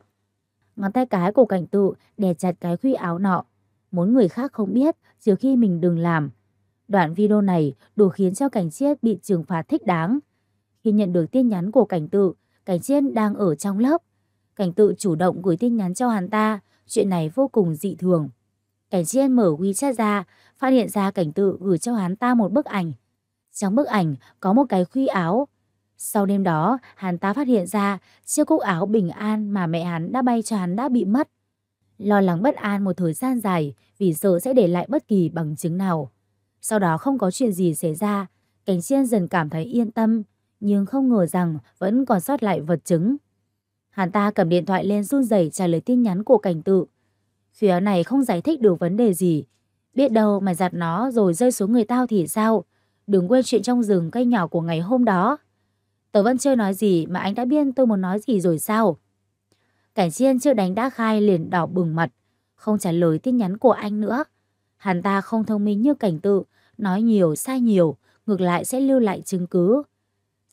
Ngón tay cái của cảnh tự đè chặt cái khuy áo nọ. Muốn người khác không biết, trừ khi mình đừng làm. Đoạn video này đủ khiến cho cảnh chiết bị trừng phạt thích đáng thì nhận được tin nhắn của cảnh tự, cảnh chiên đang ở trong lớp. Cảnh tự chủ động gửi tin nhắn cho hắn ta, chuyện này vô cùng dị thường. Cảnh chiên mở WeChat ra, phát hiện ra cảnh tự gửi cho hắn ta một bức ảnh. Trong bức ảnh có một cái khuy áo. Sau đêm đó, hắn ta phát hiện ra chiếc cúc áo bình an mà mẹ hắn đã bay cho hắn đã bị mất. Lo lắng bất an một thời gian dài vì sợ sẽ để lại bất kỳ bằng chứng nào. Sau đó không có chuyện gì xảy ra, cảnh chiên dần cảm thấy yên tâm, nhưng không ngờ rằng vẫn còn sót lại vật chứng. Hắn ta cầm điện thoại lên run rẩy trả lời tin nhắn của cảnh tự. Phía này không giải thích được vấn đề gì. Biết đâu mà giặt nó rồi rơi xuống người tao thì sao? Đừng quên chuyện trong rừng cây nhỏ của ngày hôm đó. Tớ vẫn chưa nói gì mà anh đã biết tôi muốn nói gì rồi sao? Cảnh chiên chưa đánh đã khai liền đỏ bừng mặt. Không trả lời tin nhắn của anh nữa. Hắn ta không thông minh như cảnh tự. Nói nhiều sai nhiều. Ngược lại sẽ lưu lại chứng cứ.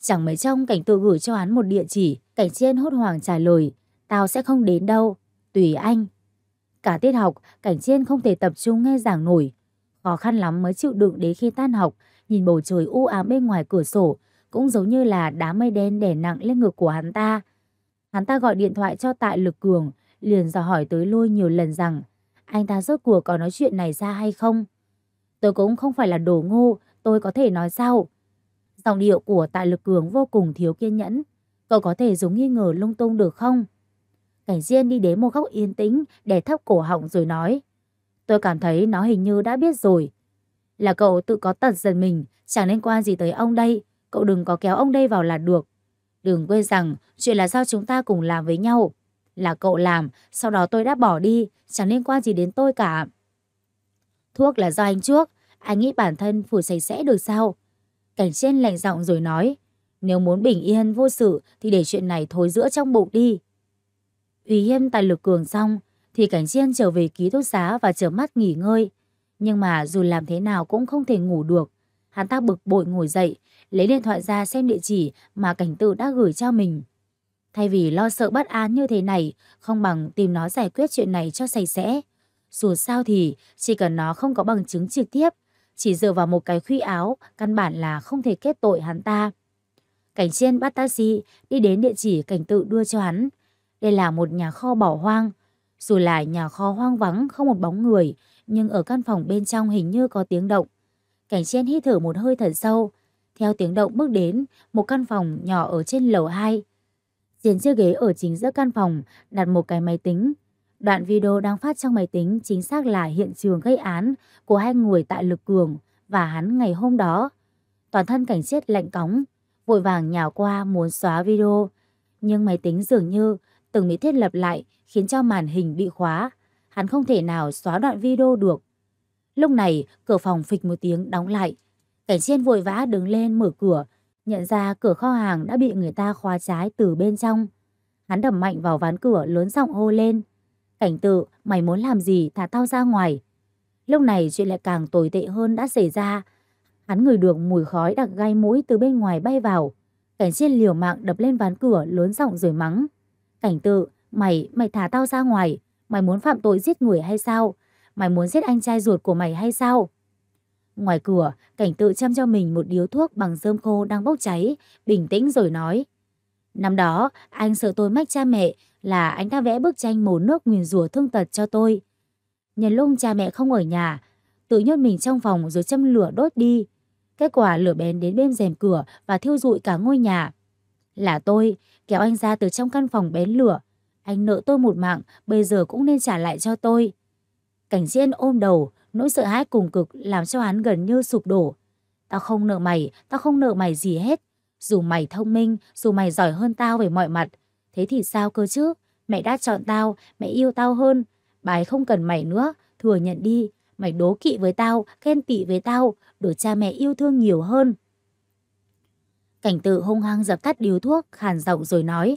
Chẳng mấy trong cảnh tự gửi cho hắn một địa chỉ, cảnh trên hốt hoảng trả lời, tao sẽ không đến đâu, tùy anh. Cả tiết học, cảnh trên không thể tập trung nghe giảng nổi. Khó khăn lắm mới chịu đựng đến khi tan học, nhìn bầu trời u ám bên ngoài cửa sổ, cũng giống như là đám mây đen đè nặng lên ngực của hắn ta. Hắn ta gọi điện thoại cho tại lực cường, liền dò hỏi tới lui nhiều lần rằng, anh ta rốt cuộc có nói chuyện này ra hay không? Tôi cũng không phải là đồ ngu, tôi có thể nói sao? Dòng điệu của tại Lực Cường vô cùng thiếu kiên nhẫn. Cậu có thể dùng nghi ngờ lung tung được không? Cảnh Diên đi đến một góc yên tĩnh để thấp cổ họng rồi nói. Tôi cảm thấy nó hình như đã biết rồi. Là cậu tự có tật giật mình, chẳng liên quan gì tới ông đây. Cậu đừng có kéo ông đây vào là được. Đừng quên rằng chuyện là do chúng ta cùng làm với nhau. Là cậu làm, sau đó tôi đã bỏ đi, chẳng liên quan gì đến tôi cả. Thuốc là do anh trước, anh nghĩ bản thân phủ sạch sẽ được sao? Cảnh trên lạnh giọng rồi nói, nếu muốn bình yên vô sự thì để chuyện này thối giữa trong bụng đi. Uy hiêm tài lực cường xong thì cảnh trên trở về ký túc xá và trở mắt nghỉ ngơi. Nhưng mà dù làm thế nào cũng không thể ngủ được. Hắn ta bực bội ngồi dậy, lấy điện thoại ra xem địa chỉ mà cảnh tự đã gửi cho mình. Thay vì lo sợ bất an như thế này, không bằng tìm nó giải quyết chuyện này cho sạch sẽ. Dù sao thì, chỉ cần nó không có bằng chứng trực tiếp chỉ dựa vào một cái khuy áo, căn bản là không thể kết tội hắn ta. Cảnh Chiên bắt taxi đi đến địa chỉ cảnh tự đưa cho hắn. Đây là một nhà kho bỏ hoang. Dù là nhà kho hoang vắng không một bóng người, nhưng ở căn phòng bên trong hình như có tiếng động. Cảnh Chiên hít thở một hơi thật sâu. Theo tiếng động bước đến, một căn phòng nhỏ ở trên lầu 2. Trên chiếc ghế ở chính giữa căn phòng đặt một cái máy tính Đoạn video đang phát trong máy tính chính xác là hiện trường gây án của hai người tại Lực Cường và hắn ngày hôm đó. Toàn thân cảnh chết lạnh cóng, vội vàng nhào qua muốn xóa video. Nhưng máy tính dường như từng bị thiết lập lại khiến cho màn hình bị khóa. Hắn không thể nào xóa đoạn video được. Lúc này, cửa phòng phịch một tiếng đóng lại. Cảnh chiên vội vã đứng lên mở cửa, nhận ra cửa kho hàng đã bị người ta khóa trái từ bên trong. Hắn đập mạnh vào ván cửa lớn giọng hô lên. Cảnh tự, mày muốn làm gì thả tao ra ngoài. Lúc này chuyện lại càng tồi tệ hơn đã xảy ra. Hắn ngửi được mùi khói đặc gai mũi từ bên ngoài bay vào. Cảnh chiên liều mạng đập lên ván cửa lớn giọng rồi mắng. Cảnh tự, mày, mày thả tao ra ngoài. Mày muốn phạm tội giết người hay sao? Mày muốn giết anh trai ruột của mày hay sao? Ngoài cửa, cảnh tự chăm cho mình một điếu thuốc bằng rơm khô đang bốc cháy, bình tĩnh rồi nói. Năm đó, anh sợ tôi mách cha mẹ là anh đã vẽ bức tranh màu nước nguyền rủa thương tật cho tôi. Nhân lúc cha mẹ không ở nhà, tự nhốt mình trong phòng rồi châm lửa đốt đi. Kết quả lửa bén đến bên rèm cửa và thiêu rụi cả ngôi nhà. Là tôi, kéo anh ra từ trong căn phòng bén lửa. Anh nợ tôi một mạng, bây giờ cũng nên trả lại cho tôi. Cảnh Diên ôm đầu, nỗi sợ hãi cùng cực làm cho hắn gần như sụp đổ. Tao không nợ mày, tao không nợ mày gì hết. Dù mày thông minh, dù mày giỏi hơn tao về mọi mặt, thế thì sao cơ chứ? Mẹ đã chọn tao, mẹ yêu tao hơn. Bà ấy không cần mày nữa, thừa nhận đi. Mày đố kỵ với tao, khen tị với tao, đổi cha mẹ yêu thương nhiều hơn. Cảnh tự hung hăng dập tắt điếu thuốc, khàn giọng rồi nói.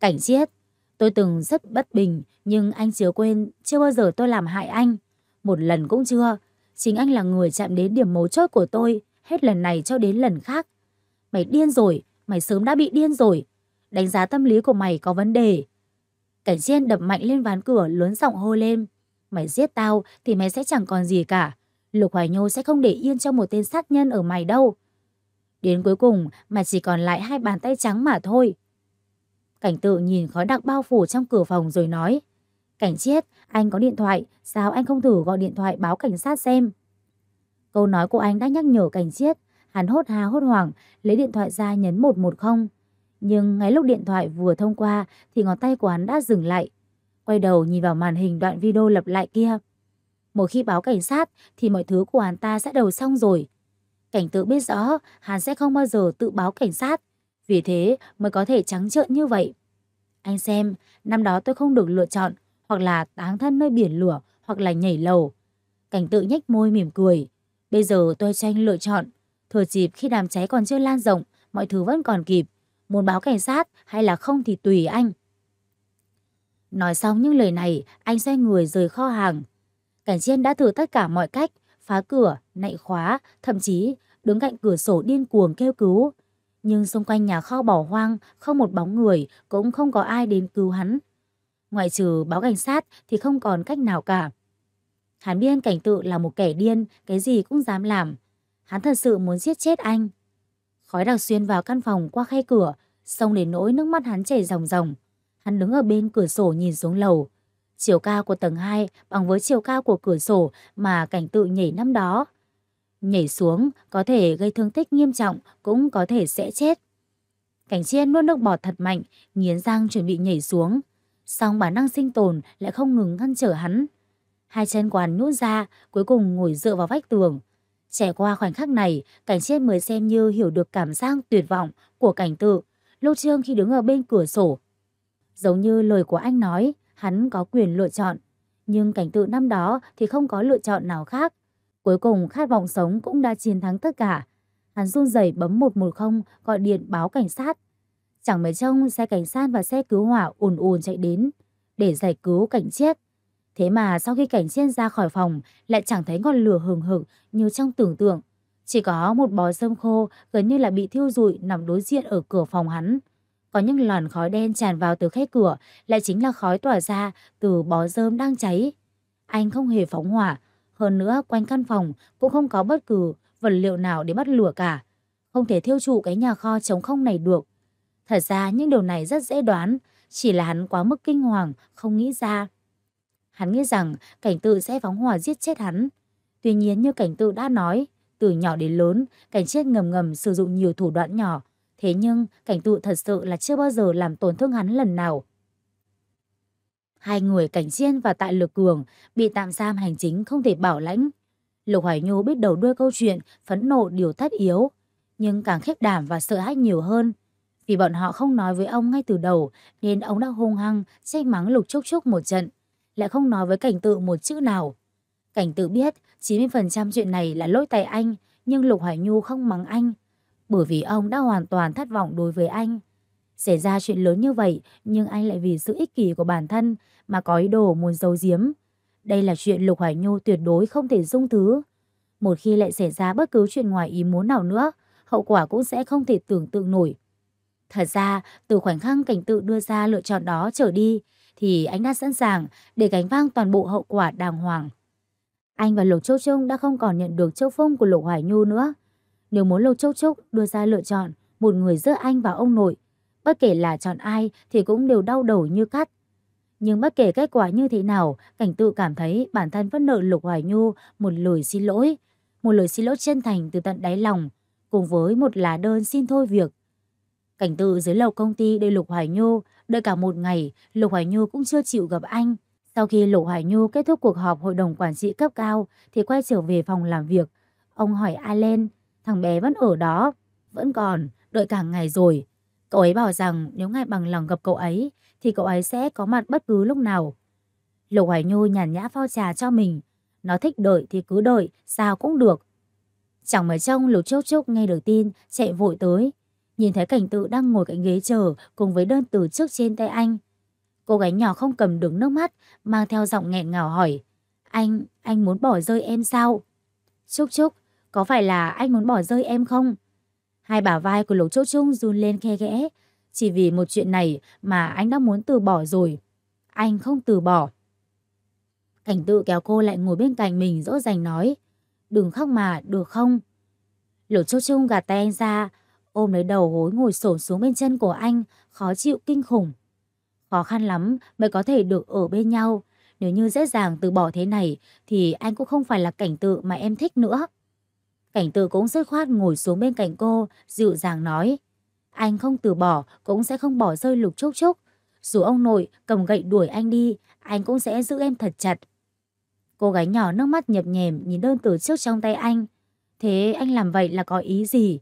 Cảnh chết, tôi từng rất bất bình, nhưng anh chưa quên, chưa bao giờ tôi làm hại anh. Một lần cũng chưa, chính anh là người chạm đến điểm mấu chốt của tôi, hết lần này cho đến lần khác. Mày điên rồi, mày sớm đã bị điên rồi. Đánh giá tâm lý của mày có vấn đề. Cảnh chiên đập mạnh lên ván cửa lớn giọng hô lên. Mày giết tao thì mày sẽ chẳng còn gì cả. Lục Hoài Nhô sẽ không để yên cho một tên sát nhân ở mày đâu. Đến cuối cùng mà chỉ còn lại hai bàn tay trắng mà thôi. Cảnh tự nhìn khói đặc bao phủ trong cửa phòng rồi nói. Cảnh chiết, anh có điện thoại, sao anh không thử gọi điện thoại báo cảnh sát xem? Câu nói của anh đã nhắc nhở cảnh chiết Hắn hốt há hốt hoảng, lấy điện thoại ra nhấn 110. Nhưng ngay lúc điện thoại vừa thông qua thì ngón tay của hắn đã dừng lại. Quay đầu nhìn vào màn hình đoạn video lặp lại kia. Một khi báo cảnh sát thì mọi thứ của hắn ta sẽ đầu xong rồi. Cảnh tự biết rõ hắn sẽ không bao giờ tự báo cảnh sát. Vì thế mới có thể trắng trợn như vậy. Anh xem, năm đó tôi không được lựa chọn hoặc là táng thân nơi biển lửa hoặc là nhảy lầu. Cảnh tự nhếch môi mỉm cười. Bây giờ tôi tranh lựa chọn. Thừa dịp khi đám cháy còn chưa lan rộng, mọi thứ vẫn còn kịp. Muốn báo cảnh sát hay là không thì tùy anh. Nói xong những lời này, anh xoay người rời kho hàng. Cảnh chiên đã thử tất cả mọi cách, phá cửa, nạy khóa, thậm chí đứng cạnh cửa sổ điên cuồng kêu cứu. Nhưng xung quanh nhà kho bỏ hoang, không một bóng người, cũng không có ai đến cứu hắn. Ngoại trừ báo cảnh sát thì không còn cách nào cả. Hắn biên cảnh tự là một kẻ điên, cái gì cũng dám làm. Hắn thật sự muốn giết chết anh. Khói đặc xuyên vào căn phòng qua khay cửa, xông đến nỗi nước mắt hắn chảy ròng ròng. Hắn đứng ở bên cửa sổ nhìn xuống lầu. Chiều cao của tầng 2 bằng với chiều cao của cửa sổ mà cảnh tự nhảy năm đó. Nhảy xuống có thể gây thương tích nghiêm trọng cũng có thể sẽ chết. Cảnh chiên nuốt nước bọt thật mạnh, nghiến răng chuẩn bị nhảy xuống. Song bản năng sinh tồn lại không ngừng ngăn trở hắn. Hai chân quán nhũn ra, cuối cùng ngồi dựa vào vách tường. Trải qua khoảnh khắc này, cảnh chết mới xem như hiểu được cảm giác tuyệt vọng của cảnh tự. Lô Trương khi đứng ở bên cửa sổ. Giống như lời của anh nói, hắn có quyền lựa chọn. Nhưng cảnh tự năm đó thì không có lựa chọn nào khác. Cuối cùng khát vọng sống cũng đã chiến thắng tất cả. Hắn run rẩy bấm 110 gọi điện báo cảnh sát. Chẳng mấy trông xe cảnh sát và xe cứu hỏa ùn ùn chạy đến để giải cứu cảnh chết. Thế mà sau khi cảnh chiên ra khỏi phòng, lại chẳng thấy ngọn lửa hừng hực như trong tưởng tượng. Chỉ có một bó sơm khô gần như là bị thiêu rụi nằm đối diện ở cửa phòng hắn. Có những làn khói đen tràn vào từ khe cửa, lại chính là khói tỏa ra từ bó rơm đang cháy. Anh không hề phóng hỏa, hơn nữa quanh căn phòng cũng không có bất cứ vật liệu nào để bắt lửa cả. Không thể thiêu trụ cái nhà kho trống không này được. Thật ra những điều này rất dễ đoán, chỉ là hắn quá mức kinh hoàng, không nghĩ ra. Hắn nghĩ rằng cảnh tự sẽ phóng hỏa giết chết hắn. Tuy nhiên như cảnh tự đã nói, từ nhỏ đến lớn, cảnh chết ngầm ngầm sử dụng nhiều thủ đoạn nhỏ. Thế nhưng, cảnh tự thật sự là chưa bao giờ làm tổn thương hắn lần nào. Hai người cảnh chiên và tại lực cường bị tạm giam hành chính không thể bảo lãnh. Lục Hoài Nhu biết đầu đuôi câu chuyện, phẫn nộ điều thất yếu, nhưng càng khiếp đảm và sợ hãi nhiều hơn. Vì bọn họ không nói với ông ngay từ đầu nên ông đã hung hăng trách mắng Lục Trúc Trúc một trận lại không nói với cảnh tự một chữ nào. Cảnh tự biết 90% chuyện này là lỗi tại anh, nhưng Lục Hoài Nhu không mắng anh, bởi vì ông đã hoàn toàn thất vọng đối với anh. Xảy ra chuyện lớn như vậy, nhưng anh lại vì sự ích kỷ của bản thân mà có ý đồ muốn giấu giếm. Đây là chuyện Lục Hoài Nhu tuyệt đối không thể dung thứ. Một khi lại xảy ra bất cứ chuyện ngoài ý muốn nào nữa, hậu quả cũng sẽ không thể tưởng tượng nổi. Thật ra, từ khoảnh khắc cảnh tự đưa ra lựa chọn đó trở đi, thì anh đã sẵn sàng để gánh vang toàn bộ hậu quả đàng hoàng. Anh và Lục Châu Trung đã không còn nhận được châu phong của Lục Hoài Nhu nữa. Nếu muốn Lục Châu Trúc đưa ra lựa chọn một người giữa anh và ông nội, bất kể là chọn ai thì cũng đều đau đầu như cắt. Nhưng bất kể kết quả như thế nào, Cảnh tự cảm thấy bản thân vẫn nợ Lục Hoài Nhu một lời xin lỗi, một lời xin lỗi chân thành từ tận đáy lòng, cùng với một lá đơn xin thôi việc. Cảnh tự dưới lầu công ty đợi Lục Hoài Nhu, đợi cả một ngày, Lục Hoài Nhu cũng chưa chịu gặp anh. Sau khi Lục Hoài Nhu kết thúc cuộc họp hội đồng quản trị cấp cao thì quay trở về phòng làm việc. Ông hỏi Allen, thằng bé vẫn ở đó, vẫn còn, đợi cả ngày rồi. Cậu ấy bảo rằng nếu ngài bằng lòng gặp cậu ấy thì cậu ấy sẽ có mặt bất cứ lúc nào. Lục Hoài Nhu nhàn nhã pha trà cho mình. Nó thích đợi thì cứ đợi, sao cũng được. Chẳng mấy trong Lục Chốc Chốc nghe được tin, chạy vội tới nhìn thấy cảnh tự đang ngồi cạnh ghế chờ cùng với đơn từ trước trên tay anh. Cô gái nhỏ không cầm được nước mắt, mang theo giọng nghẹn ngào hỏi. Anh, anh muốn bỏ rơi em sao? Trúc Trúc, có phải là anh muốn bỏ rơi em không? Hai bả vai của Lục Trúc Trung run lên khe khẽ. Chỉ vì một chuyện này mà anh đã muốn từ bỏ rồi. Anh không từ bỏ. Cảnh tự kéo cô lại ngồi bên cạnh mình dỗ dành nói. Đừng khóc mà, được không? Lục Trúc Trung gạt tay anh ra, ôm lấy đầu gối ngồi xổm xuống bên chân của anh, khó chịu kinh khủng. Khó khăn lắm mới có thể được ở bên nhau, nếu như dễ dàng từ bỏ thế này thì anh cũng không phải là cảnh tự mà em thích nữa. Cảnh tự cũng dứt khoát ngồi xuống bên cạnh cô, dịu dàng nói. Anh không từ bỏ, cũng sẽ không bỏ rơi lục chúc chúc Dù ông nội cầm gậy đuổi anh đi, anh cũng sẽ giữ em thật chặt. Cô gái nhỏ nước mắt nhập nhèm nhìn đơn từ trước trong tay anh. Thế anh làm vậy là có ý gì?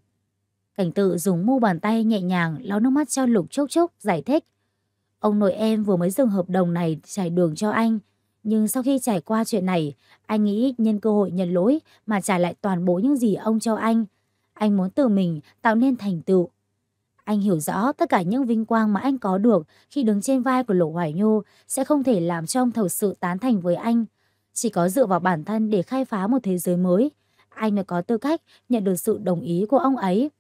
Cảnh tự dùng mu bàn tay nhẹ nhàng lau nước mắt cho Lục Chốc Chốc giải thích. Ông nội em vừa mới dừng hợp đồng này trải đường cho anh. Nhưng sau khi trải qua chuyện này, anh nghĩ nhân cơ hội nhận lỗi mà trả lại toàn bộ những gì ông cho anh. Anh muốn tự mình tạo nên thành tựu. Anh hiểu rõ tất cả những vinh quang mà anh có được khi đứng trên vai của lục Hoài Nhô sẽ không thể làm cho ông thật sự tán thành với anh. Chỉ có dựa vào bản thân để khai phá một thế giới mới, anh mới có tư cách nhận được sự đồng ý của ông ấy.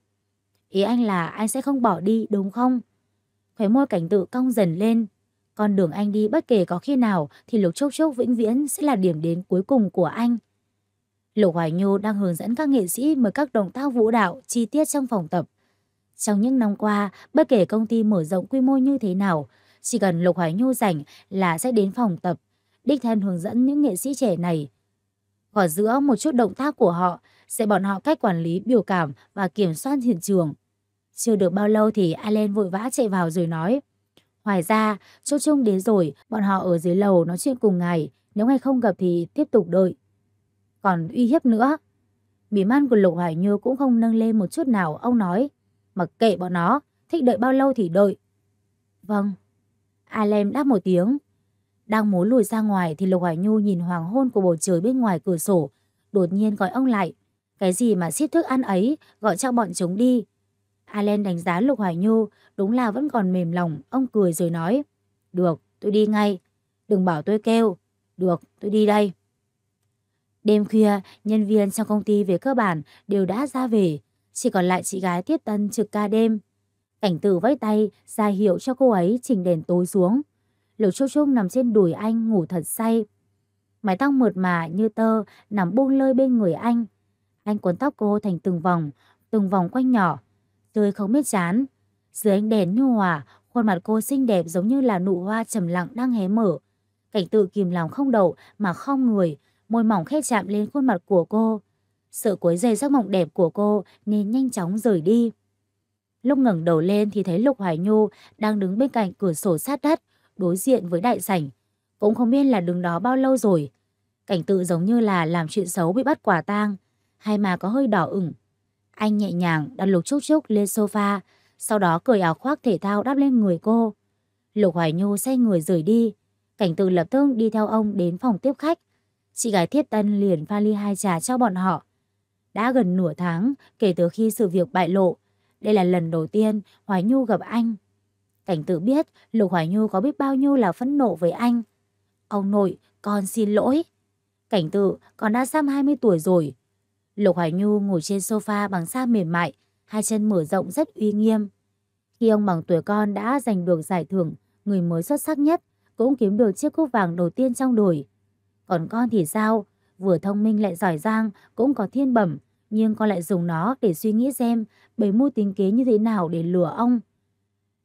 Ý anh là anh sẽ không bỏ đi đúng không? Khóe môi cảnh tự cong dần lên. Con đường anh đi bất kể có khi nào thì Lục Chốc Chốc vĩnh viễn sẽ là điểm đến cuối cùng của anh. Lục Hoài Nhu đang hướng dẫn các nghệ sĩ mới các động tác vũ đạo chi tiết trong phòng tập. Trong những năm qua, bất kể công ty mở rộng quy mô như thế nào, chỉ cần Lục Hoài Nhu rảnh là sẽ đến phòng tập, đích thân hướng dẫn những nghệ sĩ trẻ này. Ở giữa một chút động tác của họ, sẽ bọn họ cách quản lý biểu cảm và kiểm soát hiện trường. Chưa được bao lâu thì Alan vội vã chạy vào rồi nói. Hoài ra, Châu Trung đến rồi, bọn họ ở dưới lầu nói chuyện cùng ngày. Nếu ngày không gặp thì tiếp tục đợi. Còn uy hiếp nữa. Bí man của Lục Hoài Như cũng không nâng lên một chút nào, ông nói. Mặc kệ bọn nó, thích đợi bao lâu thì đợi. Vâng. Alan đáp một tiếng. Đang muốn lùi ra ngoài thì Lục Hoài Nhu nhìn hoàng hôn của bầu trời bên ngoài cửa sổ. Đột nhiên gọi ông lại. Cái gì mà xếp thức ăn ấy, gọi cho bọn chúng đi. Allen đánh giá Lục Hoài Nhu, đúng là vẫn còn mềm lòng, ông cười rồi nói. Được, tôi đi ngay. Đừng bảo tôi kêu. Được, tôi đi đây. Đêm khuya, nhân viên trong công ty về cơ bản đều đã ra về. Chỉ còn lại chị gái Tiết Tân trực ca đêm. Cảnh tử vẫy tay, ra hiệu cho cô ấy chỉnh đèn tối xuống. Lục Châu Trung nằm trên đùi anh ngủ thật say. Mái tóc mượt mà như tơ nằm buông lơi bên người anh. Anh cuốn tóc cô thành từng vòng, từng vòng quanh nhỏ tươi không biết chán. Dưới ánh đèn nhu hòa, khuôn mặt cô xinh đẹp giống như là nụ hoa trầm lặng đang hé mở. Cảnh tự kìm lòng không đậu mà không người, môi mỏng khẽ chạm lên khuôn mặt của cô. Sợ cuối dây giấc mộng đẹp của cô nên nhanh chóng rời đi. Lúc ngẩng đầu lên thì thấy Lục Hoài Nhu đang đứng bên cạnh cửa sổ sát đất, đối diện với đại sảnh. Cũng không biết là đứng đó bao lâu rồi. Cảnh tự giống như là làm chuyện xấu bị bắt quả tang, hay mà có hơi đỏ ửng, anh nhẹ nhàng đặt Lục Trúc Trúc lên sofa, sau đó cởi áo khoác thể thao đắp lên người cô. Lục Hoài Nhu xoay người rời đi. Cảnh Tự lập tức đi theo ông đến phòng tiếp khách. Chị gái Thiết Tân liền pha ly hai trà cho bọn họ. Đã gần nửa tháng kể từ khi sự việc bại lộ. Đây là lần đầu tiên Hoài Nhu gặp anh. Cảnh tự biết Lục Hoài Nhu có biết bao nhiêu là phẫn nộ với anh. Ông nội, con xin lỗi. Cảnh tự, con đã xăm 20 tuổi rồi. Lục Hoài Nhu ngồi trên sofa bằng da mềm mại, hai chân mở rộng rất uy nghiêm. Khi ông bằng tuổi con đã giành được giải thưởng người mới xuất sắc nhất, cũng kiếm được chiếc cúp vàng đầu tiên trong đùi. Còn con thì sao? Vừa thông minh lại giỏi giang, cũng có thiên bẩm, nhưng con lại dùng nó để suy nghĩ xem bày mưu tính kế như thế nào để lừa ông.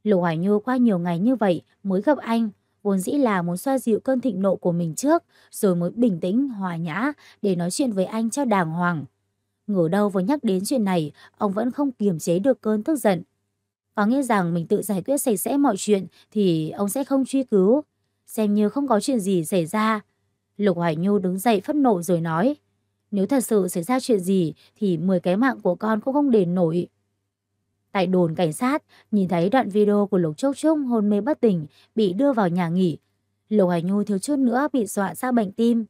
Lục Hoài Nhu qua nhiều ngày như vậy mới gặp anh, vốn dĩ là muốn xoa dịu cơn thịnh nộ của mình trước, rồi mới bình tĩnh, hòa nhã để nói chuyện với anh cho đàng hoàng. Ngờ đâu vừa nhắc đến chuyện này, ông vẫn không kiềm chế được cơn tức giận. Có nghĩa rằng mình tự giải quyết sạch sẽ mọi chuyện thì ông sẽ không truy cứu. Xem như không có chuyện gì xảy ra. Lục Hoài Nhu đứng dậy phẫn nộ rồi nói. Nếu thật sự xảy ra chuyện gì thì 10 cái mạng của con cũng không đền nổi. Tại đồn cảnh sát, nhìn thấy đoạn video của Lục Trúc Trung hôn mê bất tỉnh bị đưa vào nhà nghỉ. Lục Hoài Nhu thiếu chút nữa bị dọa ra bệnh tim.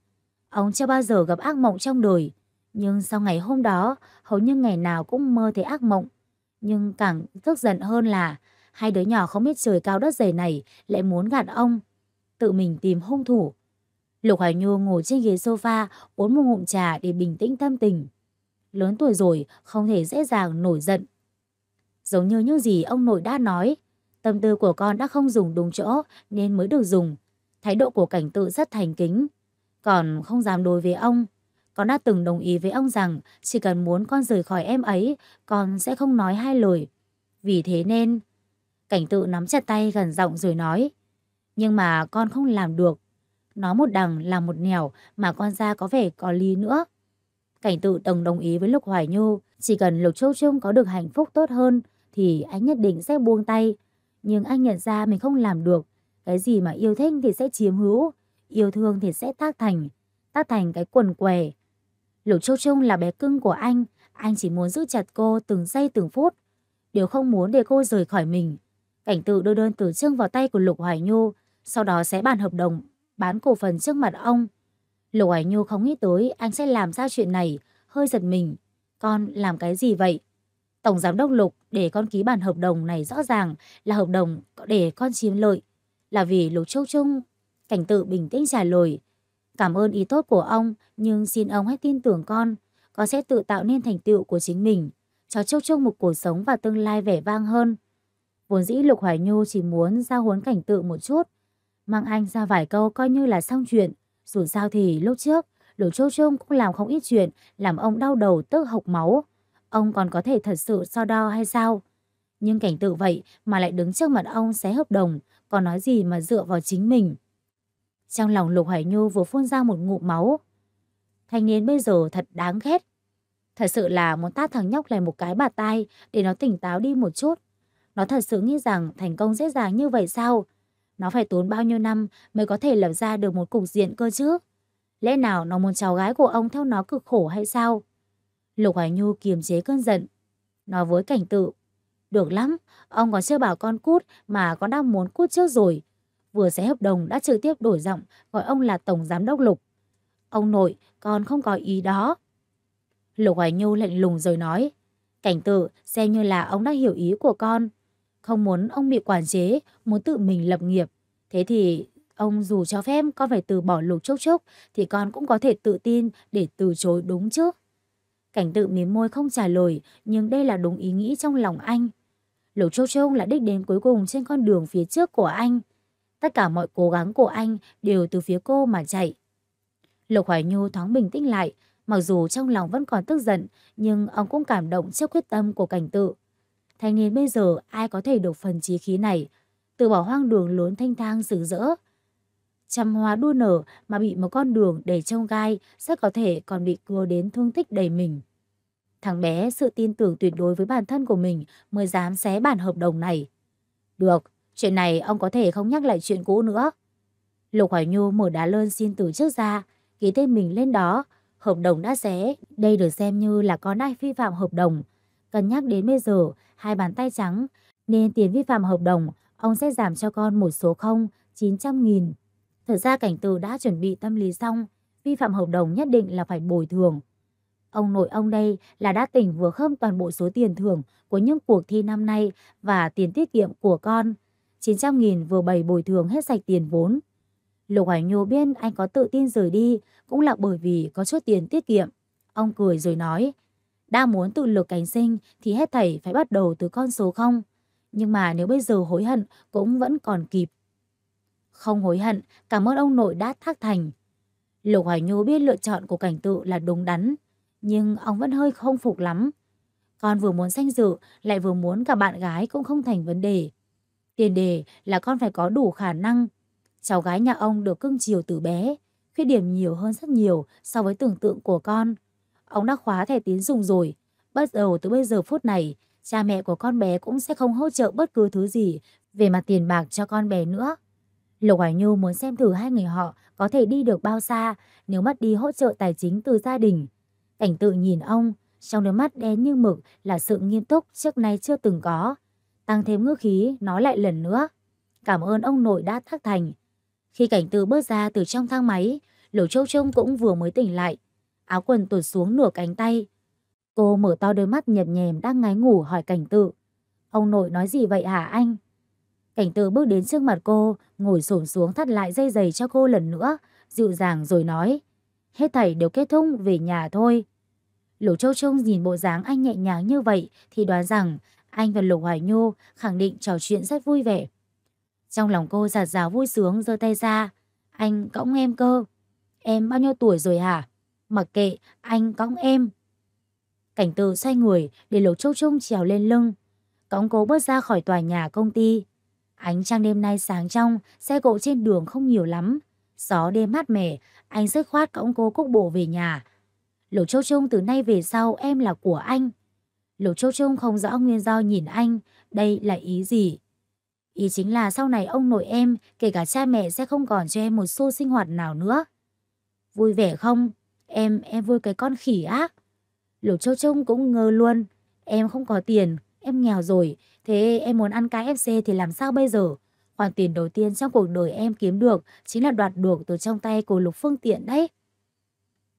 Ông chưa bao giờ gặp ác mộng trong đời. Nhưng sau ngày hôm đó, hầu như ngày nào cũng mơ thấy ác mộng. Nhưng càng tức giận hơn là hai đứa nhỏ không biết trời cao đất dày này lại muốn gạt ông, tự mình tìm hung thủ. Lục Hoài Nhu ngồi trên ghế sofa uống một ngụm trà để bình tĩnh tâm tình. Lớn tuổi rồi không thể dễ dàng nổi giận. Giống như những gì ông nội đã nói, tâm tư của con đã không dùng đúng chỗ nên mới được dùng. Thái độ của cảnh tự rất thành kính, còn không dám đối với ông. Con đã từng đồng ý với ông rằng chỉ cần muốn con rời khỏi em ấy, con sẽ không nói hai lời. Vì thế nên... Cảnh tự nắm chặt tay gần giọng rồi nói. Nhưng mà con không làm được. Nó một đằng là một nẻo mà con ra có vẻ có lý nữa. Cảnh tự đồng đồng ý với Lục Hoài Nhu. Chỉ cần Lục Châu Trung có được hạnh phúc tốt hơn thì anh nhất định sẽ buông tay. Nhưng anh nhận ra mình không làm được. Cái gì mà yêu thích thì sẽ chiếm hữu. Yêu thương thì sẽ tác thành. Tác thành cái quần què Lục Châu Trung là bé cưng của anh, anh chỉ muốn giữ chặt cô từng giây từng phút, đều không muốn để cô rời khỏi mình. Cảnh tự đưa đơn từ trương vào tay của Lục Hoài Nhu, sau đó sẽ bàn hợp đồng, bán cổ phần trước mặt ông. Lục Hoài Nhu không nghĩ tới anh sẽ làm ra chuyện này, hơi giật mình. Con làm cái gì vậy? Tổng giám đốc Lục để con ký bản hợp đồng này rõ ràng là hợp đồng để con chiếm lợi. Là vì Lục Châu Trung. Cảnh tự bình tĩnh trả lời. Cảm ơn ý tốt của ông, nhưng xin ông hãy tin tưởng con. Con sẽ tự tạo nên thành tựu của chính mình. cho chúc chúc một cuộc sống và tương lai vẻ vang hơn. Vốn dĩ Lục Hoài Nhu chỉ muốn giao huấn cảnh tự một chút. Mang anh ra vài câu coi như là xong chuyện. Dù sao thì lúc trước, Lục Châu Trung cũng làm không ít chuyện, làm ông đau đầu tức hộc máu. Ông còn có thể thật sự so đo hay sao? Nhưng cảnh tự vậy mà lại đứng trước mặt ông xé hợp đồng, còn nói gì mà dựa vào chính mình. Trong lòng Lục Hải Nhu vừa phun ra một ngụm máu. Thanh niên bây giờ thật đáng ghét. Thật sự là muốn tát thằng nhóc này một cái bà tai để nó tỉnh táo đi một chút. Nó thật sự nghĩ rằng thành công dễ dàng như vậy sao? Nó phải tốn bao nhiêu năm mới có thể lập ra được một cục diện cơ chứ? Lẽ nào nó muốn cháu gái của ông theo nó cực khổ hay sao? Lục Hoài Nhu kiềm chế cơn giận. Nói với cảnh tự. Được lắm, ông còn chưa bảo con cút mà con đang muốn cút trước rồi vừa xé hợp đồng đã trực tiếp đổi giọng gọi ông là Tổng Giám đốc Lục. Ông nội, con không có ý đó. Lục Hoài Nhu lạnh lùng rồi nói, cảnh tự xem như là ông đã hiểu ý của con. Không muốn ông bị quản chế, muốn tự mình lập nghiệp. Thế thì ông dù cho phép con phải từ bỏ lục chốc chốc thì con cũng có thể tự tin để từ chối đúng chứ. Cảnh tự mím môi không trả lời nhưng đây là đúng ý nghĩ trong lòng anh. Lục chốc chốc là đích đến cuối cùng trên con đường phía trước của anh. Tất cả mọi cố gắng của anh đều từ phía cô mà chạy. Lục Hoài Nhu thoáng bình tĩnh lại, mặc dù trong lòng vẫn còn tức giận, nhưng ông cũng cảm động trước quyết tâm của cảnh tự. Thanh niên bây giờ ai có thể được phần trí khí này, từ bỏ hoang đường lớn thanh thang rực rỡ. Trăm hoa đua nở mà bị một con đường để trông gai sẽ có thể còn bị cưa đến thương tích đầy mình. Thằng bé sự tin tưởng tuyệt đối với bản thân của mình mới dám xé bản hợp đồng này. Được, Chuyện này ông có thể không nhắc lại chuyện cũ nữa. Lục Hoài Nhu mở đá lơn xin từ trước ra, ký tên mình lên đó. Hợp đồng đã xé, đây được xem như là con ai vi phạm hợp đồng. Cần nhắc đến bây giờ, hai bàn tay trắng, nên tiền vi phạm hợp đồng, ông sẽ giảm cho con một số không, 900 nghìn. Thật ra cảnh từ đã chuẩn bị tâm lý xong, vi phạm hợp đồng nhất định là phải bồi thường. Ông nội ông đây là đã tỉnh vừa khơm toàn bộ số tiền thưởng của những cuộc thi năm nay và tiền tiết kiệm của con. 900.000 vừa bày bồi thường hết sạch tiền vốn. Lục Hoài Nhô biết anh có tự tin rời đi cũng là bởi vì có chút tiền tiết kiệm. Ông cười rồi nói, đang muốn tự lực cánh sinh thì hết thảy phải bắt đầu từ con số không. Nhưng mà nếu bây giờ hối hận cũng vẫn còn kịp. Không hối hận, cảm ơn ông nội đã thác thành. Lục Hoài Nhu biết lựa chọn của cảnh tự là đúng đắn, nhưng ông vẫn hơi không phục lắm. Con vừa muốn danh dự, lại vừa muốn cả bạn gái cũng không thành vấn đề. Tiền đề là con phải có đủ khả năng. Cháu gái nhà ông được cưng chiều từ bé, khuyết điểm nhiều hơn rất nhiều so với tưởng tượng của con. Ông đã khóa thẻ tín dụng rồi. Bắt đầu từ bây giờ phút này, cha mẹ của con bé cũng sẽ không hỗ trợ bất cứ thứ gì về mặt tiền bạc cho con bé nữa. Lục Hoài Nhu muốn xem thử hai người họ có thể đi được bao xa nếu mất đi hỗ trợ tài chính từ gia đình. Cảnh tự nhìn ông, trong đôi mắt đen như mực là sự nghiêm túc trước nay chưa từng có tăng thêm ngư khí, nói lại lần nữa. Cảm ơn ông nội đã thác thành. Khi cảnh tư bước ra từ trong thang máy, Lỗ Châu Trông cũng vừa mới tỉnh lại. Áo quần tuột xuống nửa cánh tay. Cô mở to đôi mắt nhập nhèm đang ngáy ngủ hỏi cảnh tự. Ông nội nói gì vậy hả anh? Cảnh tự bước đến trước mặt cô, ngồi xổm xuống thắt lại dây giày cho cô lần nữa, dịu dàng rồi nói. Hết thảy đều kết thúc về nhà thôi. Lỗ Châu Trông nhìn bộ dáng anh nhẹ nhàng như vậy thì đoán rằng anh và Lục Hoài Nhô khẳng định trò chuyện rất vui vẻ. Trong lòng cô giạt rào vui sướng giơ tay ra. Anh cõng em cơ. Em bao nhiêu tuổi rồi hả? Mặc kệ, anh cõng em. Cảnh từ xoay người để Lục Châu Trung trèo lên lưng. Cõng cố bước ra khỏi tòa nhà công ty. Ánh trăng đêm nay sáng trong, xe cộ trên đường không nhiều lắm. Gió đêm mát mẻ, anh dứt khoát cõng cố cúc bộ về nhà. Lục Châu Trung từ nay về sau em là của anh. Lục Châu Trung không rõ nguyên do nhìn anh, đây là ý gì? Ý chính là sau này ông nội em, kể cả cha mẹ sẽ không còn cho em một xu sinh hoạt nào nữa. Vui vẻ không? Em, em vui cái con khỉ á. Lục Châu Trung cũng ngơ luôn. Em không có tiền, em nghèo rồi. Thế em muốn ăn KFC thì làm sao bây giờ? Khoản tiền đầu tiên trong cuộc đời em kiếm được chính là đoạt được từ trong tay của Lục Phương Tiện đấy.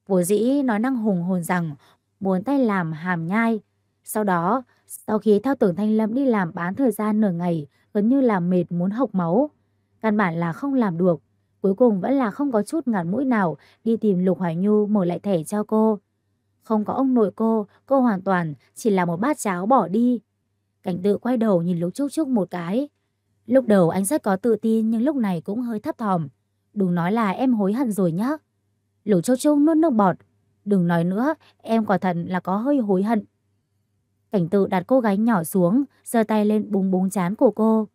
Vô dĩ nói năng hùng hồn rằng muốn tay làm hàm nhai, sau đó, sau khi thao tưởng Thanh Lâm đi làm bán thời gian nửa ngày, gần như là mệt muốn hộc máu. Căn bản là không làm được. Cuối cùng vẫn là không có chút ngạt mũi nào đi tìm Lục Hoài Nhu mở lại thẻ cho cô. Không có ông nội cô, cô hoàn toàn chỉ là một bát cháo bỏ đi. Cảnh tự quay đầu nhìn Lục Trúc Trúc một cái. Lúc đầu anh rất có tự tin nhưng lúc này cũng hơi thấp thỏm. Đừng nói là em hối hận rồi nhá. Lục Trúc Trúc nuốt nước bọt. Đừng nói nữa, em quả thật là có hơi hối hận Cảnh tự đặt cô gái nhỏ xuống, giơ tay lên búng búng chán của cô.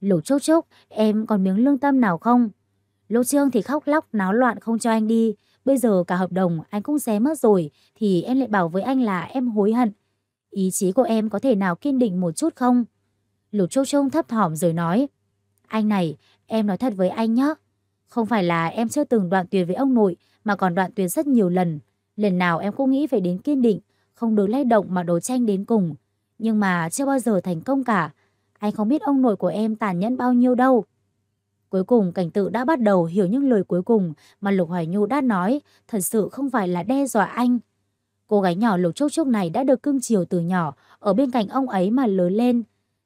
Lục chốc chốc, em còn miếng lương tâm nào không? Lục trương thì khóc lóc, náo loạn không cho anh đi. Bây giờ cả hợp đồng anh cũng xé mất rồi, thì em lại bảo với anh là em hối hận. Ý chí của em có thể nào kiên định một chút không? Lục châu trông thấp thỏm rồi nói. Anh này, em nói thật với anh nhé. Không phải là em chưa từng đoạn tuyệt với ông nội, mà còn đoạn tuyệt rất nhiều lần. Lần nào em cũng nghĩ phải đến kiên định, không được lay động mà đấu tranh đến cùng. Nhưng mà chưa bao giờ thành công cả. Anh không biết ông nội của em tàn nhẫn bao nhiêu đâu. Cuối cùng cảnh tự đã bắt đầu hiểu những lời cuối cùng mà Lục Hoài Nhu đã nói thật sự không phải là đe dọa anh. Cô gái nhỏ Lục Trúc Trúc này đã được cưng chiều từ nhỏ ở bên cạnh ông ấy mà lớn lên.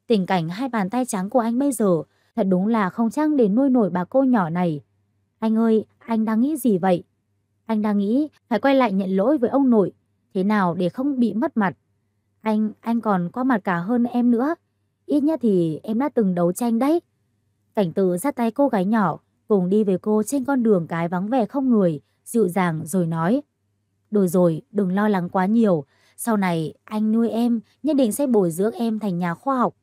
Tình cảnh hai bàn tay trắng của anh bây giờ thật đúng là không chăng để nuôi nổi bà cô nhỏ này. Anh ơi, anh đang nghĩ gì vậy? Anh đang nghĩ phải quay lại nhận lỗi với ông nội thế nào để không bị mất mặt. Anh, anh còn có mặt cả hơn em nữa. Ít nhất thì em đã từng đấu tranh đấy. Cảnh tự ra tay cô gái nhỏ, cùng đi với cô trên con đường cái vắng vẻ không người, dịu dàng rồi nói. Được rồi, đừng lo lắng quá nhiều. Sau này, anh nuôi em, nhất định sẽ bồi dưỡng em thành nhà khoa học.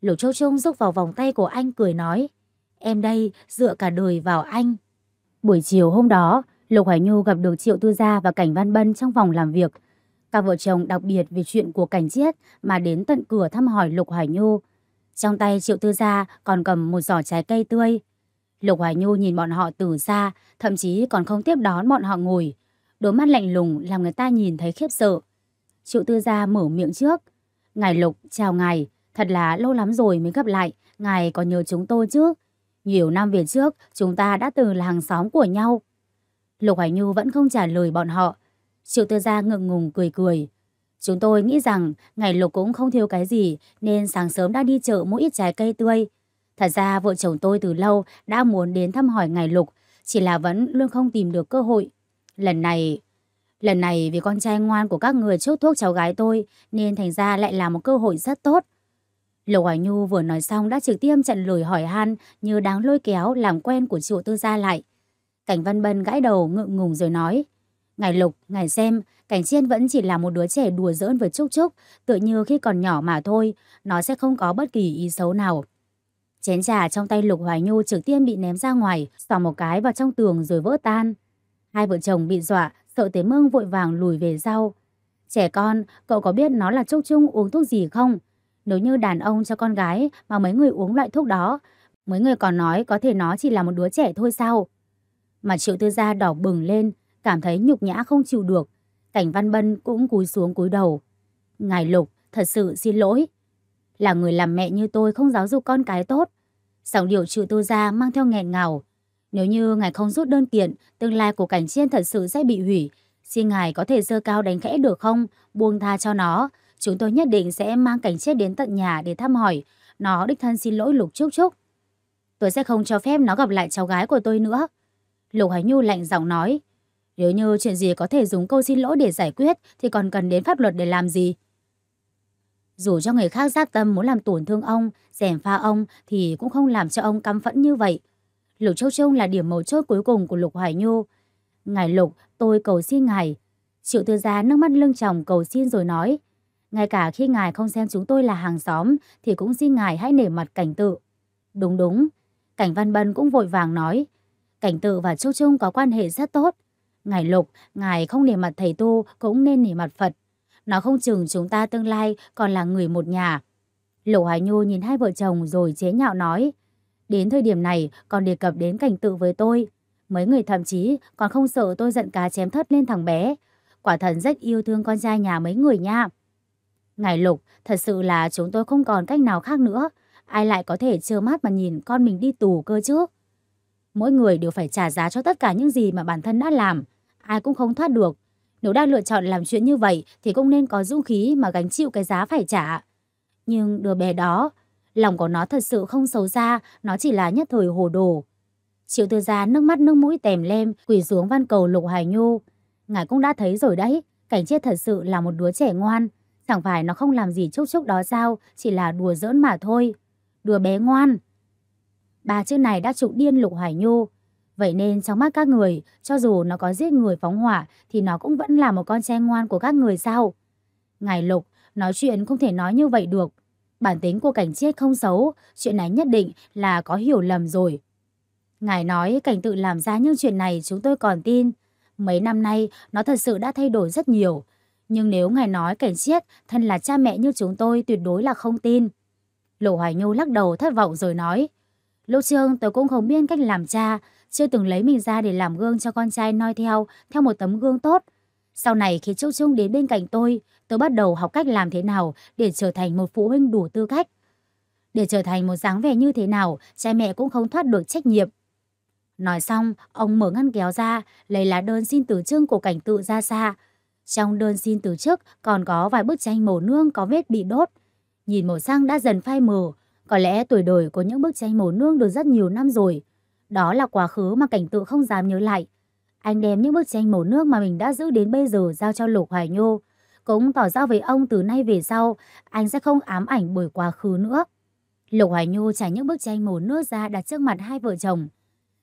Lục Châu Trung rúc vào vòng tay của anh cười nói. Em đây, dựa cả đời vào anh. Buổi chiều hôm đó, Lục Hoài Nhu gặp được Triệu Tư Gia và Cảnh Văn Bân trong phòng làm việc. Các vợ chồng đặc biệt vì chuyện của Cảnh Chiết mà đến tận cửa thăm hỏi Lục Hoài Nhu. Trong tay Triệu Tư Gia còn cầm một giỏ trái cây tươi. Lục Hoài Nhu nhìn bọn họ từ xa, thậm chí còn không tiếp đón bọn họ ngồi. Đôi mắt lạnh lùng làm người ta nhìn thấy khiếp sợ. Triệu Tư Gia mở miệng trước. Ngài Lục, chào ngài. Thật là lâu lắm rồi mới gặp lại. Ngài có nhớ chúng tôi chứ? Nhiều năm về trước, chúng ta đã từng là hàng xóm của nhau. Lục Hoài Nhu vẫn không trả lời bọn họ. Triệu Tư Gia ngượng ngùng cười cười. Chúng tôi nghĩ rằng ngày Lục cũng không thiếu cái gì nên sáng sớm đã đi chợ mua ít trái cây tươi. Thật ra vợ chồng tôi từ lâu đã muốn đến thăm hỏi ngày Lục, chỉ là vẫn luôn không tìm được cơ hội. Lần này, lần này vì con trai ngoan của các người chúc thuốc cháu gái tôi nên thành ra lại là một cơ hội rất tốt. Lục Hoài Nhu vừa nói xong đã trực tiếp chặn lời hỏi han như đáng lôi kéo làm quen của triệu tư gia lại. Cảnh Văn Bân gãi đầu ngượng ngùng rồi nói. Ngài Lục, ngài xem, Cảnh Chiên vẫn chỉ là một đứa trẻ đùa giỡn với Trúc Trúc, tựa như khi còn nhỏ mà thôi, nó sẽ không có bất kỳ ý xấu nào. Chén trà trong tay Lục Hoài Nhu trực tiếp bị ném ra ngoài, xỏ một cái vào trong tường rồi vỡ tan. Hai vợ chồng bị dọa, sợ tới mương vội vàng lùi về sau. Trẻ con, cậu có biết nó là Trúc Trung uống thuốc gì không? Nếu như đàn ông cho con gái mà mấy người uống loại thuốc đó, mấy người còn nói có thể nó chỉ là một đứa trẻ thôi sao? mà triệu tư gia đỏ bừng lên, cảm thấy nhục nhã không chịu được. Cảnh Văn Bân cũng cúi xuống cúi đầu. Ngài Lục, thật sự xin lỗi. Là người làm mẹ như tôi không giáo dục con cái tốt. Giọng điệu triệu tư gia mang theo nghẹn ngào. Nếu như ngài không rút đơn kiện, tương lai của cảnh chiên thật sự sẽ bị hủy. Xin ngài có thể dơ cao đánh khẽ được không? Buông tha cho nó. Chúng tôi nhất định sẽ mang cảnh chết đến tận nhà để thăm hỏi. Nó đích thân xin lỗi Lục Trúc Trúc. Tôi sẽ không cho phép nó gặp lại cháu gái của tôi nữa. Lục Hoài Nhu lạnh giọng nói. Nếu như chuyện gì có thể dùng câu xin lỗi để giải quyết thì còn cần đến pháp luật để làm gì? Dù cho người khác giác tâm muốn làm tổn thương ông, rèm pha ông thì cũng không làm cho ông căm phẫn như vậy. Lục Châu Châu là điểm mấu chốt cuối cùng của Lục Hoài Nhu. Ngài Lục, tôi cầu xin ngài. Triệu Tư Gia nước mắt lưng chồng cầu xin rồi nói. Ngay cả khi ngài không xem chúng tôi là hàng xóm thì cũng xin ngài hãy nể mặt cảnh tự. Đúng đúng. Cảnh Văn Bân cũng vội vàng nói. Cảnh Tự và Chu Trung có quan hệ rất tốt. Ngài Lục, ngài không nể mặt thầy tu cũng nên nể mặt Phật. Nó không chừng chúng ta tương lai còn là người một nhà. Lục Hoài Nhu nhìn hai vợ chồng rồi chế nhạo nói. Đến thời điểm này còn đề cập đến cảnh tự với tôi. Mấy người thậm chí còn không sợ tôi giận cá chém thất lên thằng bé. Quả thần rất yêu thương con trai nhà mấy người nha. Ngài Lục, thật sự là chúng tôi không còn cách nào khác nữa. Ai lại có thể trơ mắt mà nhìn con mình đi tù cơ chứ? Mỗi người đều phải trả giá cho tất cả những gì mà bản thân đã làm. Ai cũng không thoát được. Nếu đang lựa chọn làm chuyện như vậy thì cũng nên có dũng khí mà gánh chịu cái giá phải trả. Nhưng đứa bé đó, lòng của nó thật sự không xấu xa, nó chỉ là nhất thời hồ đồ. Triệu Tư Gia nước mắt nước mũi tèm lem quỳ xuống văn cầu Lục Hải Nhu. Ngài cũng đã thấy rồi đấy, cảnh chết thật sự là một đứa trẻ ngoan. Chẳng phải nó không làm gì chốc chốc đó sao, chỉ là đùa giỡn mà thôi. Đùa bé ngoan ba chữ này đã trụ điên Lục Hoài nhô Vậy nên trong mắt các người, cho dù nó có giết người phóng hỏa thì nó cũng vẫn là một con xe ngoan của các người sao? Ngài Lục, nói chuyện không thể nói như vậy được. Bản tính của cảnh chết không xấu, chuyện này nhất định là có hiểu lầm rồi. Ngài nói cảnh tự làm ra những chuyện này chúng tôi còn tin. Mấy năm nay nó thật sự đã thay đổi rất nhiều. Nhưng nếu ngài nói cảnh chết, thân là cha mẹ như chúng tôi tuyệt đối là không tin. Lộ Hoài Nhu lắc đầu thất vọng rồi nói. Lúc trước tớ cũng không biết cách làm cha, chưa từng lấy mình ra để làm gương cho con trai noi theo, theo một tấm gương tốt. Sau này khi Trúc Trung đến bên cạnh tôi, tớ bắt đầu học cách làm thế nào để trở thành một phụ huynh đủ tư cách. Để trở thành một dáng vẻ như thế nào, cha mẹ cũng không thoát được trách nhiệm. Nói xong, ông mở ngăn kéo ra, lấy lá đơn xin từ trương của cảnh tự ra xa. Trong đơn xin từ trước còn có vài bức tranh màu nương có vết bị đốt. Nhìn màu xăng đã dần phai mờ, có lẽ tuổi đời của những bức tranh màu nương được rất nhiều năm rồi. Đó là quá khứ mà cảnh tự không dám nhớ lại. Anh đem những bức tranh màu nước mà mình đã giữ đến bây giờ giao cho Lục Hoài Nhô. Cũng tỏ ra với ông từ nay về sau, anh sẽ không ám ảnh bởi quá khứ nữa. Lục Hoài Nhô trải những bức tranh màu nước ra đặt trước mặt hai vợ chồng.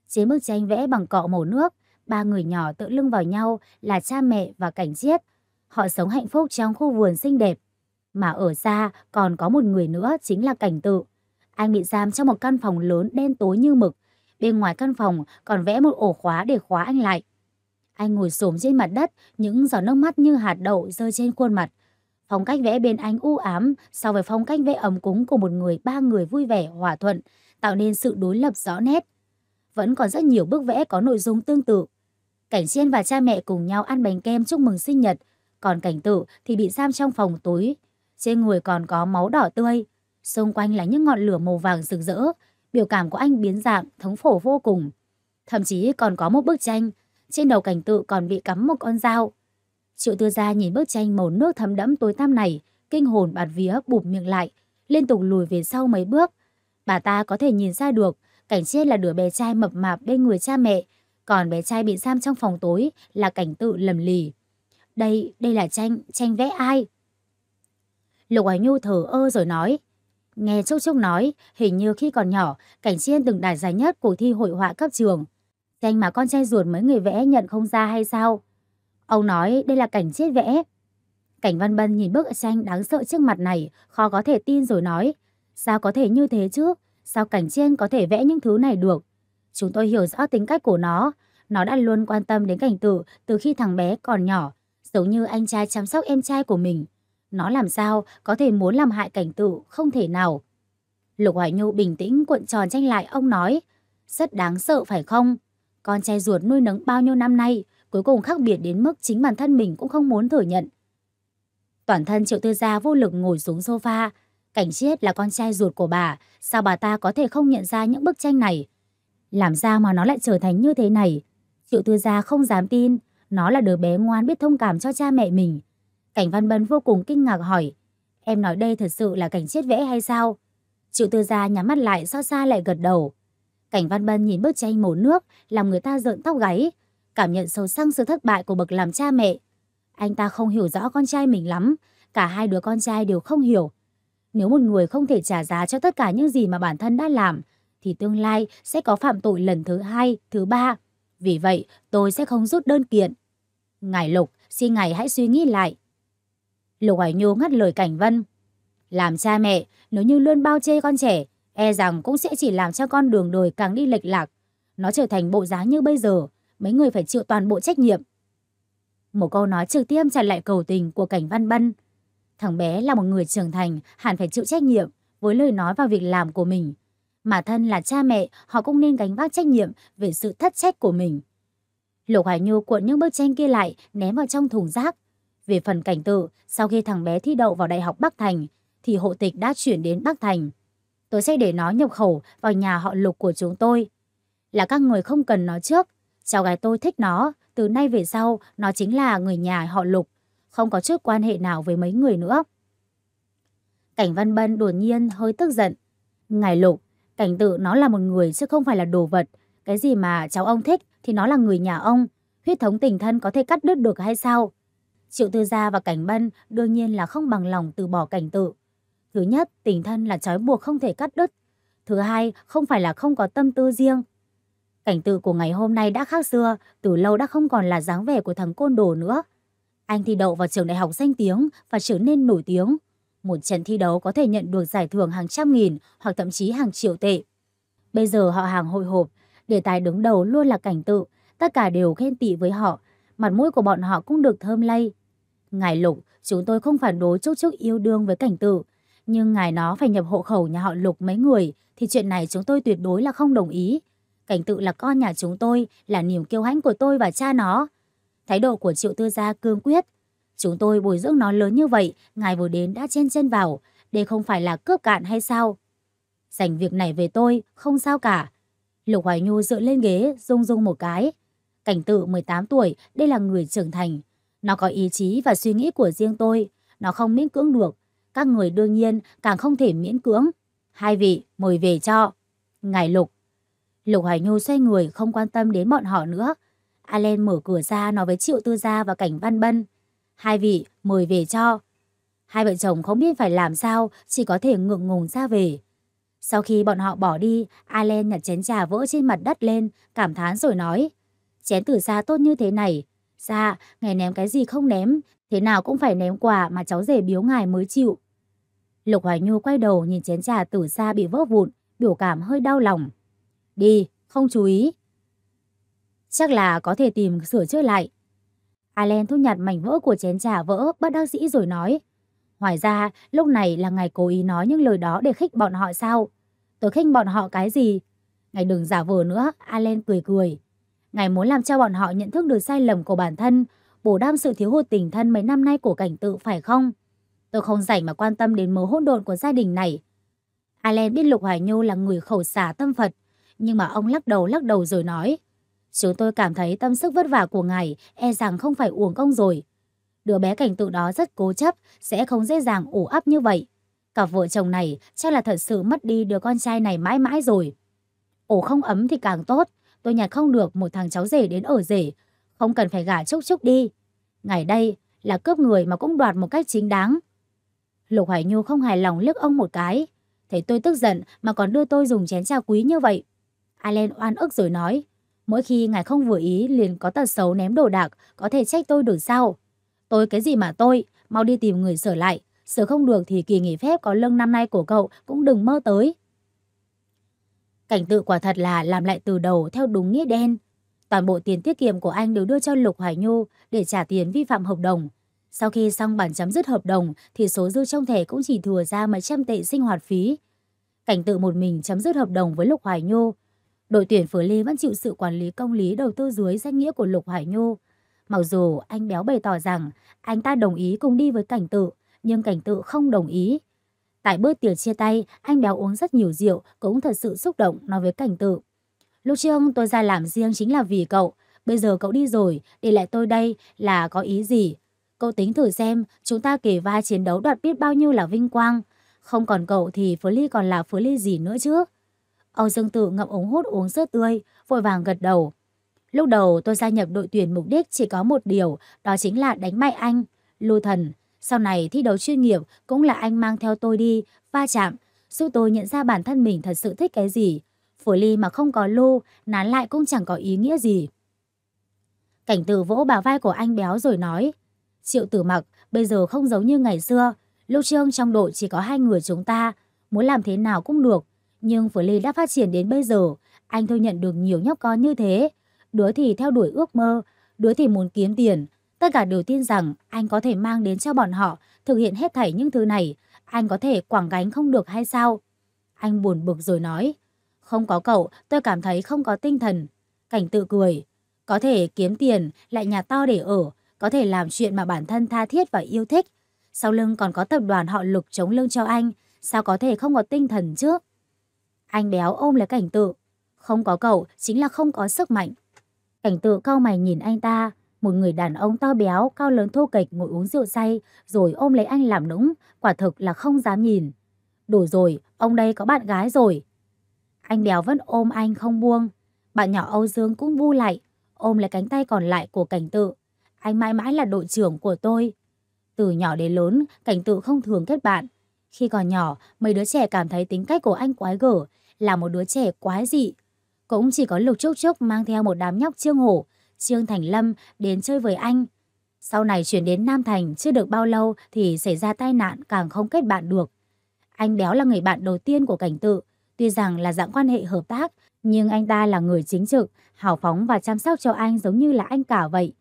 Trên bức tranh vẽ bằng cọ màu nước, ba người nhỏ tự lưng vào nhau là cha mẹ và cảnh chiết. Họ sống hạnh phúc trong khu vườn xinh đẹp. Mà ở xa còn có một người nữa chính là cảnh tự anh bị giam trong một căn phòng lớn đen tối như mực. Bên ngoài căn phòng còn vẽ một ổ khóa để khóa anh lại. Anh ngồi xổm trên mặt đất, những giọt nước mắt như hạt đậu rơi trên khuôn mặt. Phong cách vẽ bên anh u ám so với phong cách vẽ ấm cúng của một người ba người vui vẻ, hòa thuận, tạo nên sự đối lập rõ nét. Vẫn còn rất nhiều bức vẽ có nội dung tương tự. Cảnh Chiên và cha mẹ cùng nhau ăn bánh kem chúc mừng sinh nhật, còn cảnh tự thì bị giam trong phòng tối. Trên người còn có máu đỏ tươi, Xung quanh là những ngọn lửa màu vàng rực rỡ, biểu cảm của anh biến dạng, thống khổ vô cùng. Thậm chí còn có một bức tranh, trên đầu cảnh tự còn bị cắm một con dao. Triệu tư gia nhìn bức tranh màu nước thấm đẫm tối tăm này, kinh hồn bạt vía bụp miệng lại, liên tục lùi về sau mấy bước. Bà ta có thể nhìn ra được, cảnh trên là đứa bé trai mập mạp bên người cha mẹ, còn bé trai bị giam trong phòng tối là cảnh tự lầm lì. Đây, đây là tranh, tranh vẽ ai? Lục Hoài Nhu thở ơ rồi nói, Nghe Trúc Trúc nói, hình như khi còn nhỏ, Cảnh Chiên từng đạt giải nhất cuộc thi hội họa cấp trường. Danh mà con trai ruột mấy người vẽ nhận không ra hay sao? Ông nói đây là cảnh chết vẽ. Cảnh Văn Bân nhìn bức tranh đáng sợ trước mặt này, khó có thể tin rồi nói. Sao có thể như thế chứ? Sao cảnh chiên có thể vẽ những thứ này được? Chúng tôi hiểu rõ tính cách của nó. Nó đã luôn quan tâm đến cảnh tự từ khi thằng bé còn nhỏ, giống như anh trai chăm sóc em trai của mình. Nó làm sao có thể muốn làm hại cảnh tự, không thể nào. Lục Hoài Nhu bình tĩnh cuộn tròn tranh lại ông nói. Rất đáng sợ phải không? Con trai ruột nuôi nấng bao nhiêu năm nay, cuối cùng khác biệt đến mức chính bản thân mình cũng không muốn thừa nhận. Toàn thân triệu tư gia vô lực ngồi xuống sofa. Cảnh chết là con trai ruột của bà, sao bà ta có thể không nhận ra những bức tranh này? Làm sao mà nó lại trở thành như thế này? Triệu tư gia không dám tin, nó là đứa bé ngoan biết thông cảm cho cha mẹ mình. Cảnh Văn Bân vô cùng kinh ngạc hỏi. Em nói đây thật sự là cảnh chết vẽ hay sao? Triệu tư gia nhắm mắt lại so xa lại gật đầu. Cảnh Văn Bân nhìn bức tranh màu nước làm người ta rợn tóc gáy. Cảm nhận sâu sắc sự thất bại của bậc làm cha mẹ. Anh ta không hiểu rõ con trai mình lắm. Cả hai đứa con trai đều không hiểu. Nếu một người không thể trả giá cho tất cả những gì mà bản thân đã làm, thì tương lai sẽ có phạm tội lần thứ hai, thứ ba. Vì vậy, tôi sẽ không rút đơn kiện. Ngài Lục, xin ngài hãy suy nghĩ lại. Lục Hoài Nhu ngắt lời Cảnh Vân. Làm cha mẹ, nếu như luôn bao che con trẻ, e rằng cũng sẽ chỉ làm cho con đường đời càng đi lệch lạc. Nó trở thành bộ dáng như bây giờ, mấy người phải chịu toàn bộ trách nhiệm. Một câu nói trực tiếp chặn lại cầu tình của Cảnh Văn Bân. Thằng bé là một người trưởng thành, hẳn phải chịu trách nhiệm với lời nói và việc làm của mình. Mà thân là cha mẹ, họ cũng nên gánh vác trách nhiệm về sự thất trách của mình. Lục Hải Nhu cuộn những bức tranh kia lại, ném vào trong thùng rác, về phần cảnh tự, sau khi thằng bé thi đậu vào Đại học Bắc Thành, thì hộ tịch đã chuyển đến Bắc Thành. Tôi sẽ để nó nhập khẩu vào nhà họ lục của chúng tôi. Là các người không cần nó trước. Cháu gái tôi thích nó, từ nay về sau nó chính là người nhà họ lục, không có chút quan hệ nào với mấy người nữa. Cảnh Văn Bân đột nhiên hơi tức giận. Ngài lục, cảnh tự nó là một người chứ không phải là đồ vật. Cái gì mà cháu ông thích thì nó là người nhà ông. Huyết thống tình thân có thể cắt đứt được hay sao? Triệu Tư Gia và Cảnh Bân đương nhiên là không bằng lòng từ bỏ cảnh tự. Thứ nhất, tình thân là trói buộc không thể cắt đứt. Thứ hai, không phải là không có tâm tư riêng. Cảnh tự của ngày hôm nay đã khác xưa, từ lâu đã không còn là dáng vẻ của thằng côn đồ nữa. Anh thi đậu vào trường đại học danh tiếng và trở nên nổi tiếng. Một trận thi đấu có thể nhận được giải thưởng hàng trăm nghìn hoặc thậm chí hàng triệu tệ. Bây giờ họ hàng hội hộp, đề tài đứng đầu luôn là cảnh tự, tất cả đều khen tị với họ, mặt mũi của bọn họ cũng được thơm lây. Ngài Lục, chúng tôi không phản đối chút chút yêu đương với cảnh tự nhưng ngài nó phải nhập hộ khẩu nhà họ Lục mấy người thì chuyện này chúng tôi tuyệt đối là không đồng ý. Cảnh tự là con nhà chúng tôi, là niềm kiêu hãnh của tôi và cha nó. Thái độ của triệu tư gia cương quyết. Chúng tôi bồi dưỡng nó lớn như vậy, ngài vừa đến đã chen chen vào, đây không phải là cướp cạn hay sao? Dành việc này về tôi, không sao cả. Lục Hoài Nhu dựa lên ghế, rung rung một cái. Cảnh tự 18 tuổi, đây là người trưởng thành, nó có ý chí và suy nghĩ của riêng tôi, nó không miễn cưỡng được. Các người đương nhiên càng không thể miễn cưỡng. Hai vị, mời về cho. Ngài Lục. Lục Hoài Nhu xoay người không quan tâm đến bọn họ nữa. Allen mở cửa ra nói với Triệu Tư Gia và Cảnh Văn Bân. Hai vị, mời về cho. Hai vợ chồng không biết phải làm sao, chỉ có thể ngượng ngùng ra về. Sau khi bọn họ bỏ đi, Allen nhặt chén trà vỡ trên mặt đất lên, cảm thán rồi nói. Chén từ gia tốt như thế này, Dạ, ngài ném cái gì không ném, thế nào cũng phải ném quà mà cháu rể biếu ngài mới chịu. Lục Hoài Nhu quay đầu nhìn chén trà từ xa bị vỡ vụn, biểu cảm hơi đau lòng. Đi, không chú ý. Chắc là có thể tìm sửa chữa lại. Alan thu nhặt mảnh vỡ của chén trà vỡ bất đắc dĩ rồi nói. Hoài ra, lúc này là ngài cố ý nói những lời đó để khích bọn họ sao? Tôi khinh bọn họ cái gì? Ngài đừng giả vờ nữa, Alan cười cười. Ngài muốn làm cho bọn họ nhận thức được sai lầm của bản thân, bổ đam sự thiếu hụt tình thân mấy năm nay của cảnh tự phải không? Tôi không rảnh mà quan tâm đến mớ hỗn độn của gia đình này. Alan biết Lục Hoài Nhu là người khẩu xả tâm Phật, nhưng mà ông lắc đầu lắc đầu rồi nói. Chúng tôi cảm thấy tâm sức vất vả của ngài e rằng không phải uổng công rồi. Đứa bé cảnh tự đó rất cố chấp, sẽ không dễ dàng ủ ấp như vậy. Cặp vợ chồng này chắc là thật sự mất đi đứa con trai này mãi mãi rồi. Ổ không ấm thì càng tốt, tôi nhặt không được một thằng cháu rể đến ở rể, không cần phải gả chúc chúc đi. Ngày đây là cướp người mà cũng đoạt một cách chính đáng. Lục Hoài Nhu không hài lòng liếc ông một cái, thấy tôi tức giận mà còn đưa tôi dùng chén trà quý như vậy. Allen oan ức rồi nói, mỗi khi ngài không vừa ý liền có tật xấu ném đồ đạc, có thể trách tôi được sao? Tôi cái gì mà tôi, mau đi tìm người sửa lại, sửa không được thì kỳ nghỉ phép có lương năm nay của cậu cũng đừng mơ tới. Cảnh tự quả thật là làm lại từ đầu theo đúng nghĩa đen. Toàn bộ tiền tiết kiệm của anh đều đưa cho Lục Hoài Nhu để trả tiền vi phạm hợp đồng. Sau khi xong bản chấm dứt hợp đồng thì số dư trong thẻ cũng chỉ thừa ra mấy trăm tệ sinh hoạt phí. Cảnh tự một mình chấm dứt hợp đồng với Lục Hoài Nhu. Đội tuyển Phở Lê vẫn chịu sự quản lý công lý đầu tư dưới danh nghĩa của Lục Hoài Nhu. Mặc dù anh béo bày tỏ rằng anh ta đồng ý cùng đi với cảnh tự, nhưng cảnh tự không đồng ý. Tại bữa tiệc chia tay, anh béo uống rất nhiều rượu, cũng thật sự xúc động nói với cảnh tự. Lúc trước tôi ra làm riêng chính là vì cậu, bây giờ cậu đi rồi, để lại tôi đây là có ý gì? Cậu tính thử xem, chúng ta kể vai chiến đấu đoạt biết bao nhiêu là vinh quang. Không còn cậu thì phớ ly còn là phớ ly gì nữa chứ? Âu Dương Tự ngậm ống hút uống sữa tươi, vội vàng gật đầu. Lúc đầu tôi gia nhập đội tuyển mục đích chỉ có một điều, đó chính là đánh bại anh. Lưu thần, sau này thi đấu chuyên nghiệp cũng là anh mang theo tôi đi, va chạm, giúp tôi nhận ra bản thân mình thật sự thích cái gì. Phổi ly mà không có lô, nán lại cũng chẳng có ý nghĩa gì. Cảnh từ vỗ bà vai của anh béo rồi nói, Triệu tử mặc bây giờ không giống như ngày xưa, Lưu Trương trong đội chỉ có hai người chúng ta, muốn làm thế nào cũng được. Nhưng Phổi Ly đã phát triển đến bây giờ, anh thôi nhận được nhiều nhóc con như thế. Đứa thì theo đuổi ước mơ, đứa thì muốn kiếm tiền, Tất cả đều tin rằng anh có thể mang đến cho bọn họ thực hiện hết thảy những thứ này. Anh có thể quảng gánh không được hay sao? Anh buồn bực rồi nói. Không có cậu, tôi cảm thấy không có tinh thần. Cảnh tự cười. Có thể kiếm tiền, lại nhà to để ở. Có thể làm chuyện mà bản thân tha thiết và yêu thích. Sau lưng còn có tập đoàn họ lực chống lưng cho anh. Sao có thể không có tinh thần chứ? Anh béo ôm lấy cảnh tự. Không có cậu, chính là không có sức mạnh. Cảnh tự cau mày nhìn anh ta một người đàn ông to béo, cao lớn thô kệch ngồi uống rượu say, rồi ôm lấy anh làm nũng, quả thực là không dám nhìn. Đủ rồi, ông đây có bạn gái rồi. Anh béo vẫn ôm anh không buông. Bạn nhỏ Âu Dương cũng vui lại, ôm lấy cánh tay còn lại của cảnh tự. Anh mãi mãi là đội trưởng của tôi. Từ nhỏ đến lớn, cảnh tự không thường kết bạn. Khi còn nhỏ, mấy đứa trẻ cảm thấy tính cách của anh quái gở, là một đứa trẻ quái dị. Cũng chỉ có lục chốc chốc mang theo một đám nhóc chiêng hổ Trương Thành Lâm đến chơi với anh. Sau này chuyển đến Nam Thành chưa được bao lâu thì xảy ra tai nạn càng không kết bạn được. Anh Béo là người bạn đầu tiên của cảnh tự. Tuy rằng là dạng quan hệ hợp tác, nhưng anh ta là người chính trực, hào phóng và chăm sóc cho anh giống như là anh cả vậy.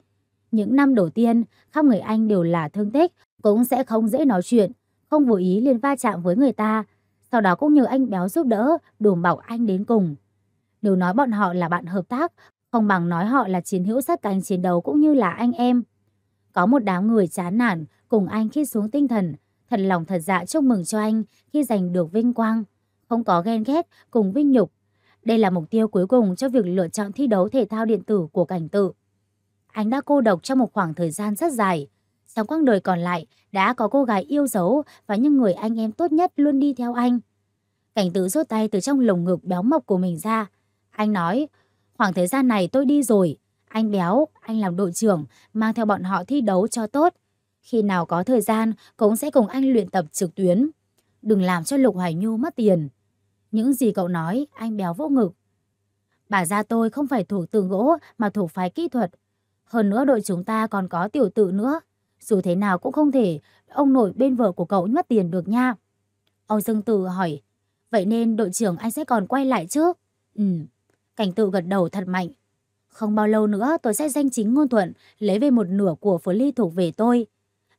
Những năm đầu tiên, khắp người anh đều là thương tích, cũng sẽ không dễ nói chuyện, không vô ý liên va chạm với người ta. Sau đó cũng nhờ anh béo giúp đỡ, đùm bảo anh đến cùng. Nếu nói bọn họ là bạn hợp tác, không bằng nói họ là chiến hữu sát cánh chiến đấu cũng như là anh em. Có một đám người chán nản cùng anh khi xuống tinh thần, thật lòng thật dạ chúc mừng cho anh khi giành được vinh quang, không có ghen ghét cùng vinh nhục. Đây là mục tiêu cuối cùng cho việc lựa chọn thi đấu thể thao điện tử của cảnh tự. Anh đã cô độc trong một khoảng thời gian rất dài. Trong quãng đời còn lại, đã có cô gái yêu dấu và những người anh em tốt nhất luôn đi theo anh. Cảnh tự rút tay từ trong lồng ngực béo mập của mình ra. Anh nói, Khoảng thời gian này tôi đi rồi, anh béo, anh làm đội trưởng, mang theo bọn họ thi đấu cho tốt. Khi nào có thời gian, cũng sẽ cùng anh luyện tập trực tuyến. Đừng làm cho Lục Hoài Nhu mất tiền. Những gì cậu nói, anh béo vỗ ngực. Bà gia tôi không phải thuộc tường gỗ mà thuộc phái kỹ thuật. Hơn nữa đội chúng ta còn có tiểu tự nữa. Dù thế nào cũng không thể, ông nội bên vợ của cậu mất tiền được nha. Ông Dương Tử hỏi, vậy nên đội trưởng anh sẽ còn quay lại chứ? Ừ, Cảnh tự gật đầu thật mạnh. Không bao lâu nữa tôi sẽ danh chính ngôn thuận lấy về một nửa của phố ly thuộc về tôi.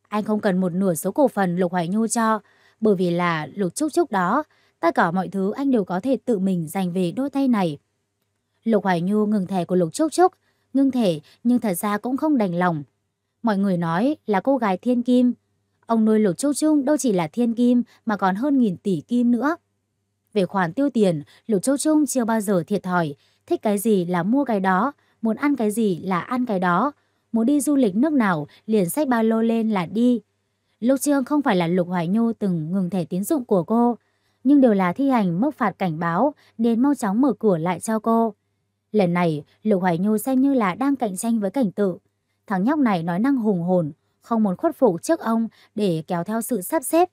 Anh không cần một nửa số cổ phần Lục Hoài Nhu cho, bởi vì là Lục Trúc Trúc đó, tất cả mọi thứ anh đều có thể tự mình giành về đôi tay này. Lục Hoài Nhu ngừng thẻ của Lục Trúc Trúc, ngưng thể nhưng thật ra cũng không đành lòng. Mọi người nói là cô gái thiên kim. Ông nuôi Lục Trúc Trúc đâu chỉ là thiên kim mà còn hơn nghìn tỷ kim nữa. Về khoản tiêu tiền, Lục Châu Trung chưa bao giờ thiệt thòi, thích cái gì là mua cái đó, muốn ăn cái gì là ăn cái đó, muốn đi du lịch nước nào liền xách ba lô lên là đi. Lục Trương không phải là Lục Hoài Nhu từng ngừng thẻ tín dụng của cô, nhưng đều là thi hành mức phạt cảnh báo nên mau chóng mở cửa lại cho cô. Lần này, Lục Hoài Nhu xem như là đang cạnh tranh với cảnh tự. Thằng nhóc này nói năng hùng hồn, không muốn khuất phục trước ông để kéo theo sự sắp xếp.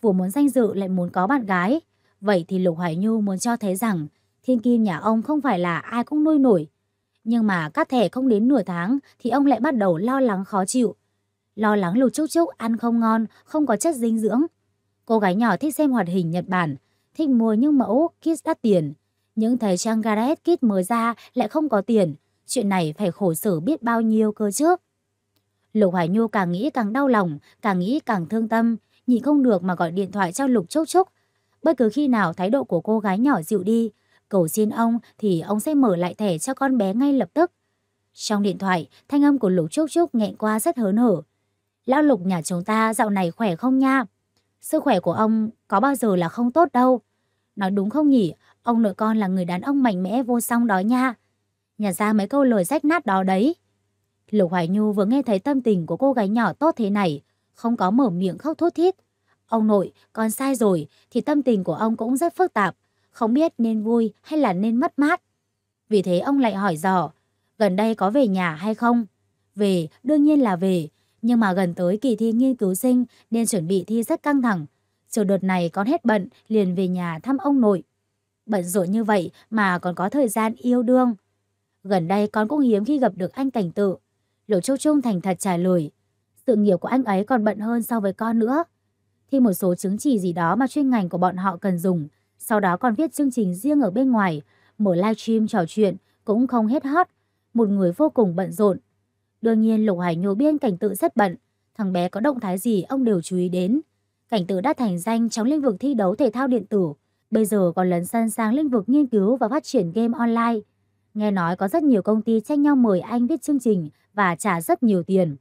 Vừa muốn danh dự lại muốn có bạn gái. Vậy thì Lục Hoài Nhu muốn cho thấy rằng thiên kim nhà ông không phải là ai cũng nuôi nổi. Nhưng mà các thẻ không đến nửa tháng thì ông lại bắt đầu lo lắng khó chịu. Lo lắng lục chúc chúc ăn không ngon, không có chất dinh dưỡng. Cô gái nhỏ thích xem hoạt hình Nhật Bản, thích mua những mẫu kit đắt tiền. Những thầy trang Gareth kit mới ra lại không có tiền. Chuyện này phải khổ sở biết bao nhiêu cơ trước Lục Hoài Nhu càng nghĩ càng đau lòng, càng nghĩ càng thương tâm, nhịn không được mà gọi điện thoại cho Lục chúc chúc Bất cứ khi nào thái độ của cô gái nhỏ dịu đi, cầu xin ông thì ông sẽ mở lại thẻ cho con bé ngay lập tức. Trong điện thoại, thanh âm của Lục Trúc Trúc nghẹn qua rất hớn hở. Lão Lục nhà chúng ta dạo này khỏe không nha? Sức khỏe của ông có bao giờ là không tốt đâu. Nói đúng không nhỉ, ông nội con là người đàn ông mạnh mẽ vô song đó nha. Nhà ra mấy câu lời rách nát đó đấy. Lục Hoài Nhu vừa nghe thấy tâm tình của cô gái nhỏ tốt thế này, không có mở miệng khóc thút thít. Ông nội, con sai rồi, thì tâm tình của ông cũng rất phức tạp không biết nên vui hay là nên mất mát. Vì thế ông lại hỏi dò, gần đây có về nhà hay không? Về, đương nhiên là về, nhưng mà gần tới kỳ thi nghiên cứu sinh nên chuẩn bị thi rất căng thẳng. Chiều đợt này con hết bận, liền về nhà thăm ông nội. Bận rộn như vậy mà còn có thời gian yêu đương. Gần đây con cũng hiếm khi gặp được anh cảnh tự. Lục Châu Trung thành thật trả lời. Sự nghiệp của anh ấy còn bận hơn so với con nữa. Thi một số chứng chỉ gì đó mà chuyên ngành của bọn họ cần dùng – sau đó còn viết chương trình riêng ở bên ngoài, mở livestream trò chuyện cũng không hết hot. Một người vô cùng bận rộn. Đương nhiên Lục Hải Nhô biên cảnh tự rất bận. Thằng bé có động thái gì ông đều chú ý đến. Cảnh tự đã thành danh trong lĩnh vực thi đấu thể thao điện tử. Bây giờ còn lấn sân sang lĩnh vực nghiên cứu và phát triển game online. Nghe nói có rất nhiều công ty tranh nhau mời anh viết chương trình và trả rất nhiều tiền.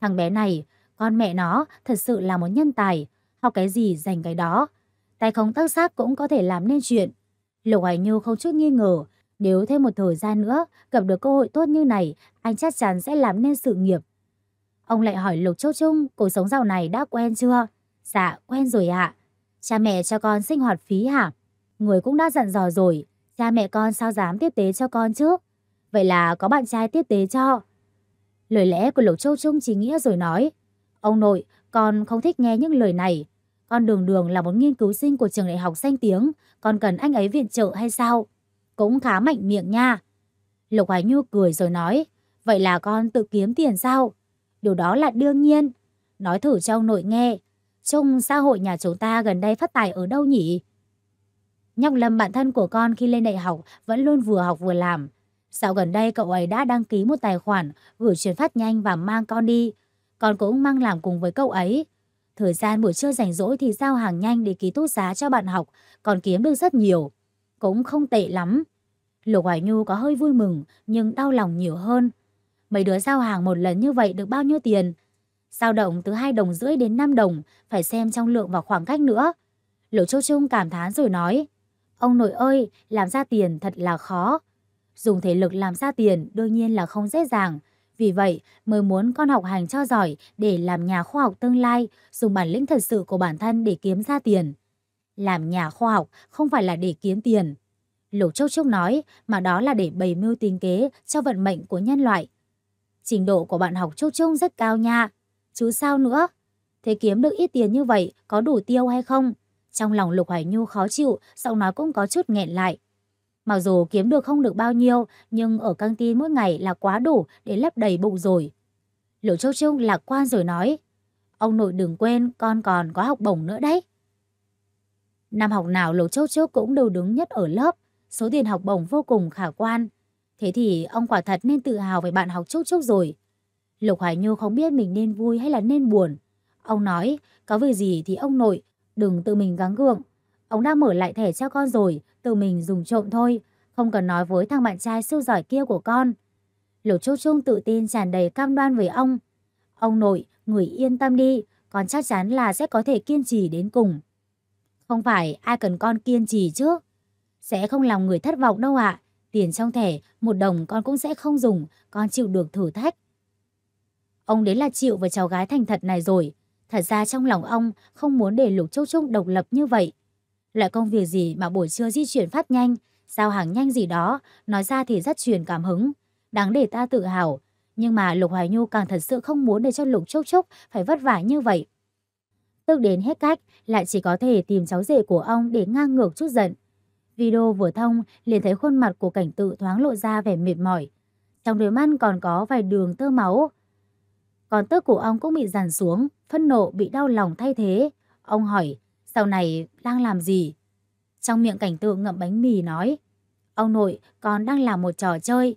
Thằng bé này, con mẹ nó thật sự là một nhân tài. Học cái gì dành cái đó tay không tác giác cũng có thể làm nên chuyện. Lục Hoài Nhu không chút nghi ngờ, nếu thêm một thời gian nữa gặp được cơ hội tốt như này, anh chắc chắn sẽ làm nên sự nghiệp. Ông lại hỏi Lục Châu Trung cuộc sống giàu này đã quen chưa? Dạ, quen rồi ạ. À. Cha mẹ cho con sinh hoạt phí hả? Người cũng đã dặn dò rồi, cha mẹ con sao dám tiếp tế cho con chứ? Vậy là có bạn trai tiếp tế cho. Lời lẽ của Lục Châu Trung chỉ nghĩa rồi nói, ông nội, con không thích nghe những lời này. Con đường đường là một nghiên cứu sinh của trường đại học danh tiếng, còn cần anh ấy viện trợ hay sao? Cũng khá mạnh miệng nha. Lục Hoài Nhu cười rồi nói, vậy là con tự kiếm tiền sao? Điều đó là đương nhiên. Nói thử cho ông nội nghe, trong xã hội nhà chúng ta gần đây phát tài ở đâu nhỉ? Nhóc Lâm bạn thân của con khi lên đại học vẫn luôn vừa học vừa làm. Dạo gần đây cậu ấy đã đăng ký một tài khoản gửi chuyển phát nhanh và mang con đi. Con cũng mang làm cùng với cậu ấy thời gian buổi trưa rảnh rỗi thì giao hàng nhanh để ký túc giá cho bạn học, còn kiếm được rất nhiều. Cũng không tệ lắm. Lục Hoài Nhu có hơi vui mừng, nhưng đau lòng nhiều hơn. Mấy đứa giao hàng một lần như vậy được bao nhiêu tiền? dao động từ 2 đồng rưỡi đến 5 đồng, phải xem trong lượng và khoảng cách nữa. Lục Châu Trung cảm thán rồi nói, Ông nội ơi, làm ra tiền thật là khó. Dùng thể lực làm ra tiền đương nhiên là không dễ dàng, vì vậy, mới muốn con học hành cho giỏi để làm nhà khoa học tương lai, dùng bản lĩnh thật sự của bản thân để kiếm ra tiền. Làm nhà khoa học không phải là để kiếm tiền. Lục châu Chốc nói mà đó là để bày mưu tính kế cho vận mệnh của nhân loại. Trình độ của bạn học châu Chốc rất cao nha. Chứ sao nữa? Thế kiếm được ít tiền như vậy có đủ tiêu hay không? Trong lòng Lục Hoài Nhu khó chịu, giọng nói cũng có chút nghẹn lại. Mặc dù kiếm được không được bao nhiêu, nhưng ở căng tin mỗi ngày là quá đủ để lấp đầy bụng rồi. Liễu Châu Trung lạc quan rồi nói, ông nội đừng quên con còn có học bổng nữa đấy. Năm học nào Lục Châu Châu cũng đều đứng nhất ở lớp, số tiền học bổng vô cùng khả quan. Thế thì ông quả thật nên tự hào về bạn học Châu Châu rồi. Lục Hoài Nhu không biết mình nên vui hay là nên buồn. Ông nói, có việc gì thì ông nội, đừng tự mình gắng gượng, Ông đã mở lại thẻ cho con rồi, tự mình dùng trộm thôi, không cần nói với thằng bạn trai siêu giỏi kia của con. Lục Trúc Trung tự tin tràn đầy cam đoan với ông. Ông nội, người yên tâm đi, con chắc chắn là sẽ có thể kiên trì đến cùng. Không phải ai cần con kiên trì chứ. Sẽ không làm người thất vọng đâu ạ. Tiền trong thẻ, một đồng con cũng sẽ không dùng, con chịu được thử thách. Ông đến là chịu với cháu gái thành thật này rồi. Thật ra trong lòng ông không muốn để Lục Trúc Trung độc lập như vậy. Loại công việc gì mà buổi trưa di chuyển phát nhanh, giao hàng nhanh gì đó, nói ra thì rất truyền cảm hứng. Đáng để ta tự hào. Nhưng mà Lục Hoài Nhu càng thật sự không muốn để cho Lục Trúc Trúc phải vất vả như vậy. Tức đến hết cách, lại chỉ có thể tìm cháu rể của ông để ngang ngược chút giận. Video vừa thông, liền thấy khuôn mặt của cảnh tự thoáng lộ ra vẻ mệt mỏi. Trong đôi mắt còn có vài đường tơ máu. Còn tức của ông cũng bị dàn xuống, phân nộ bị đau lòng thay thế. Ông hỏi, sau này đang làm gì? Trong miệng cảnh tượng ngậm bánh mì nói. Ông nội, con đang làm một trò chơi.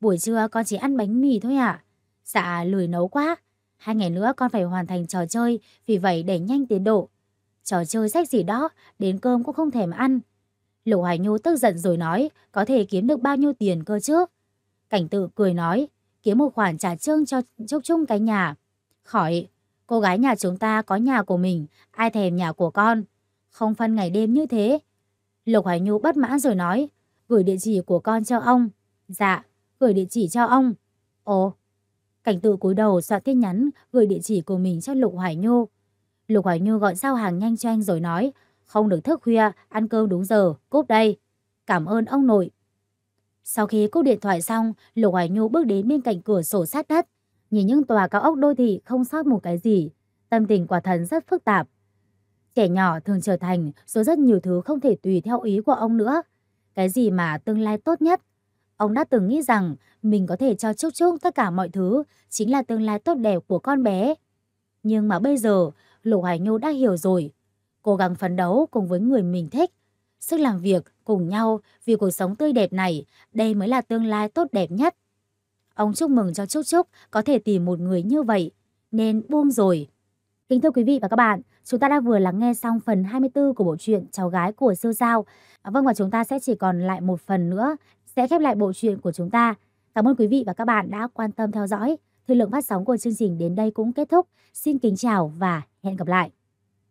Buổi trưa con chỉ ăn bánh mì thôi ạ. À? Dạ, lười nấu quá. Hai ngày nữa con phải hoàn thành trò chơi, vì vậy để nhanh tiến độ. Trò chơi sách gì đó, đến cơm cũng không thèm ăn. Lục Hải Nhu tức giận rồi nói, có thể kiếm được bao nhiêu tiền cơ chứ? Cảnh tự cười nói, kiếm một khoản trả trương cho chúc chung cái nhà. Khỏi, Cô gái nhà chúng ta có nhà của mình, ai thèm nhà của con. Không phân ngày đêm như thế. Lục Hoài Nhu bất mãn rồi nói, gửi địa chỉ của con cho ông. Dạ, gửi địa chỉ cho ông. Ồ, cảnh tự cúi đầu soạn tin nhắn gửi địa chỉ của mình cho Lục Hoài Nhu. Lục Hoài Nhu gọi giao hàng nhanh cho anh rồi nói, không được thức khuya, ăn cơm đúng giờ, cúp đây. Cảm ơn ông nội. Sau khi cúp điện thoại xong, Lục Hoài Nhu bước đến bên cạnh cửa sổ sát đất, nhìn những tòa cao ốc đô thị không sót một cái gì, tâm tình quả thần rất phức tạp. Trẻ nhỏ thường trở thành số rất nhiều thứ không thể tùy theo ý của ông nữa. Cái gì mà tương lai tốt nhất? Ông đã từng nghĩ rằng mình có thể cho Trúc Trúc tất cả mọi thứ chính là tương lai tốt đẹp của con bé. Nhưng mà bây giờ, Lục Hải Nhu đã hiểu rồi. Cố gắng phấn đấu cùng với người mình thích. Sức làm việc cùng nhau vì cuộc sống tươi đẹp này, đây mới là tương lai tốt đẹp nhất. Ông chúc mừng cho Trúc Trúc có thể tìm một người như vậy, nên buông rồi. Kính thưa quý vị và các bạn, chúng ta đã vừa lắng nghe xong phần 24 của bộ truyện Cháu gái của siêu sao. À, vâng và chúng ta sẽ chỉ còn lại một phần nữa sẽ khép lại bộ truyện của chúng ta. Cảm ơn quý vị và các bạn đã quan tâm theo dõi. Thời lượng phát sóng của chương trình đến đây cũng kết thúc. Xin kính chào và hẹn gặp lại.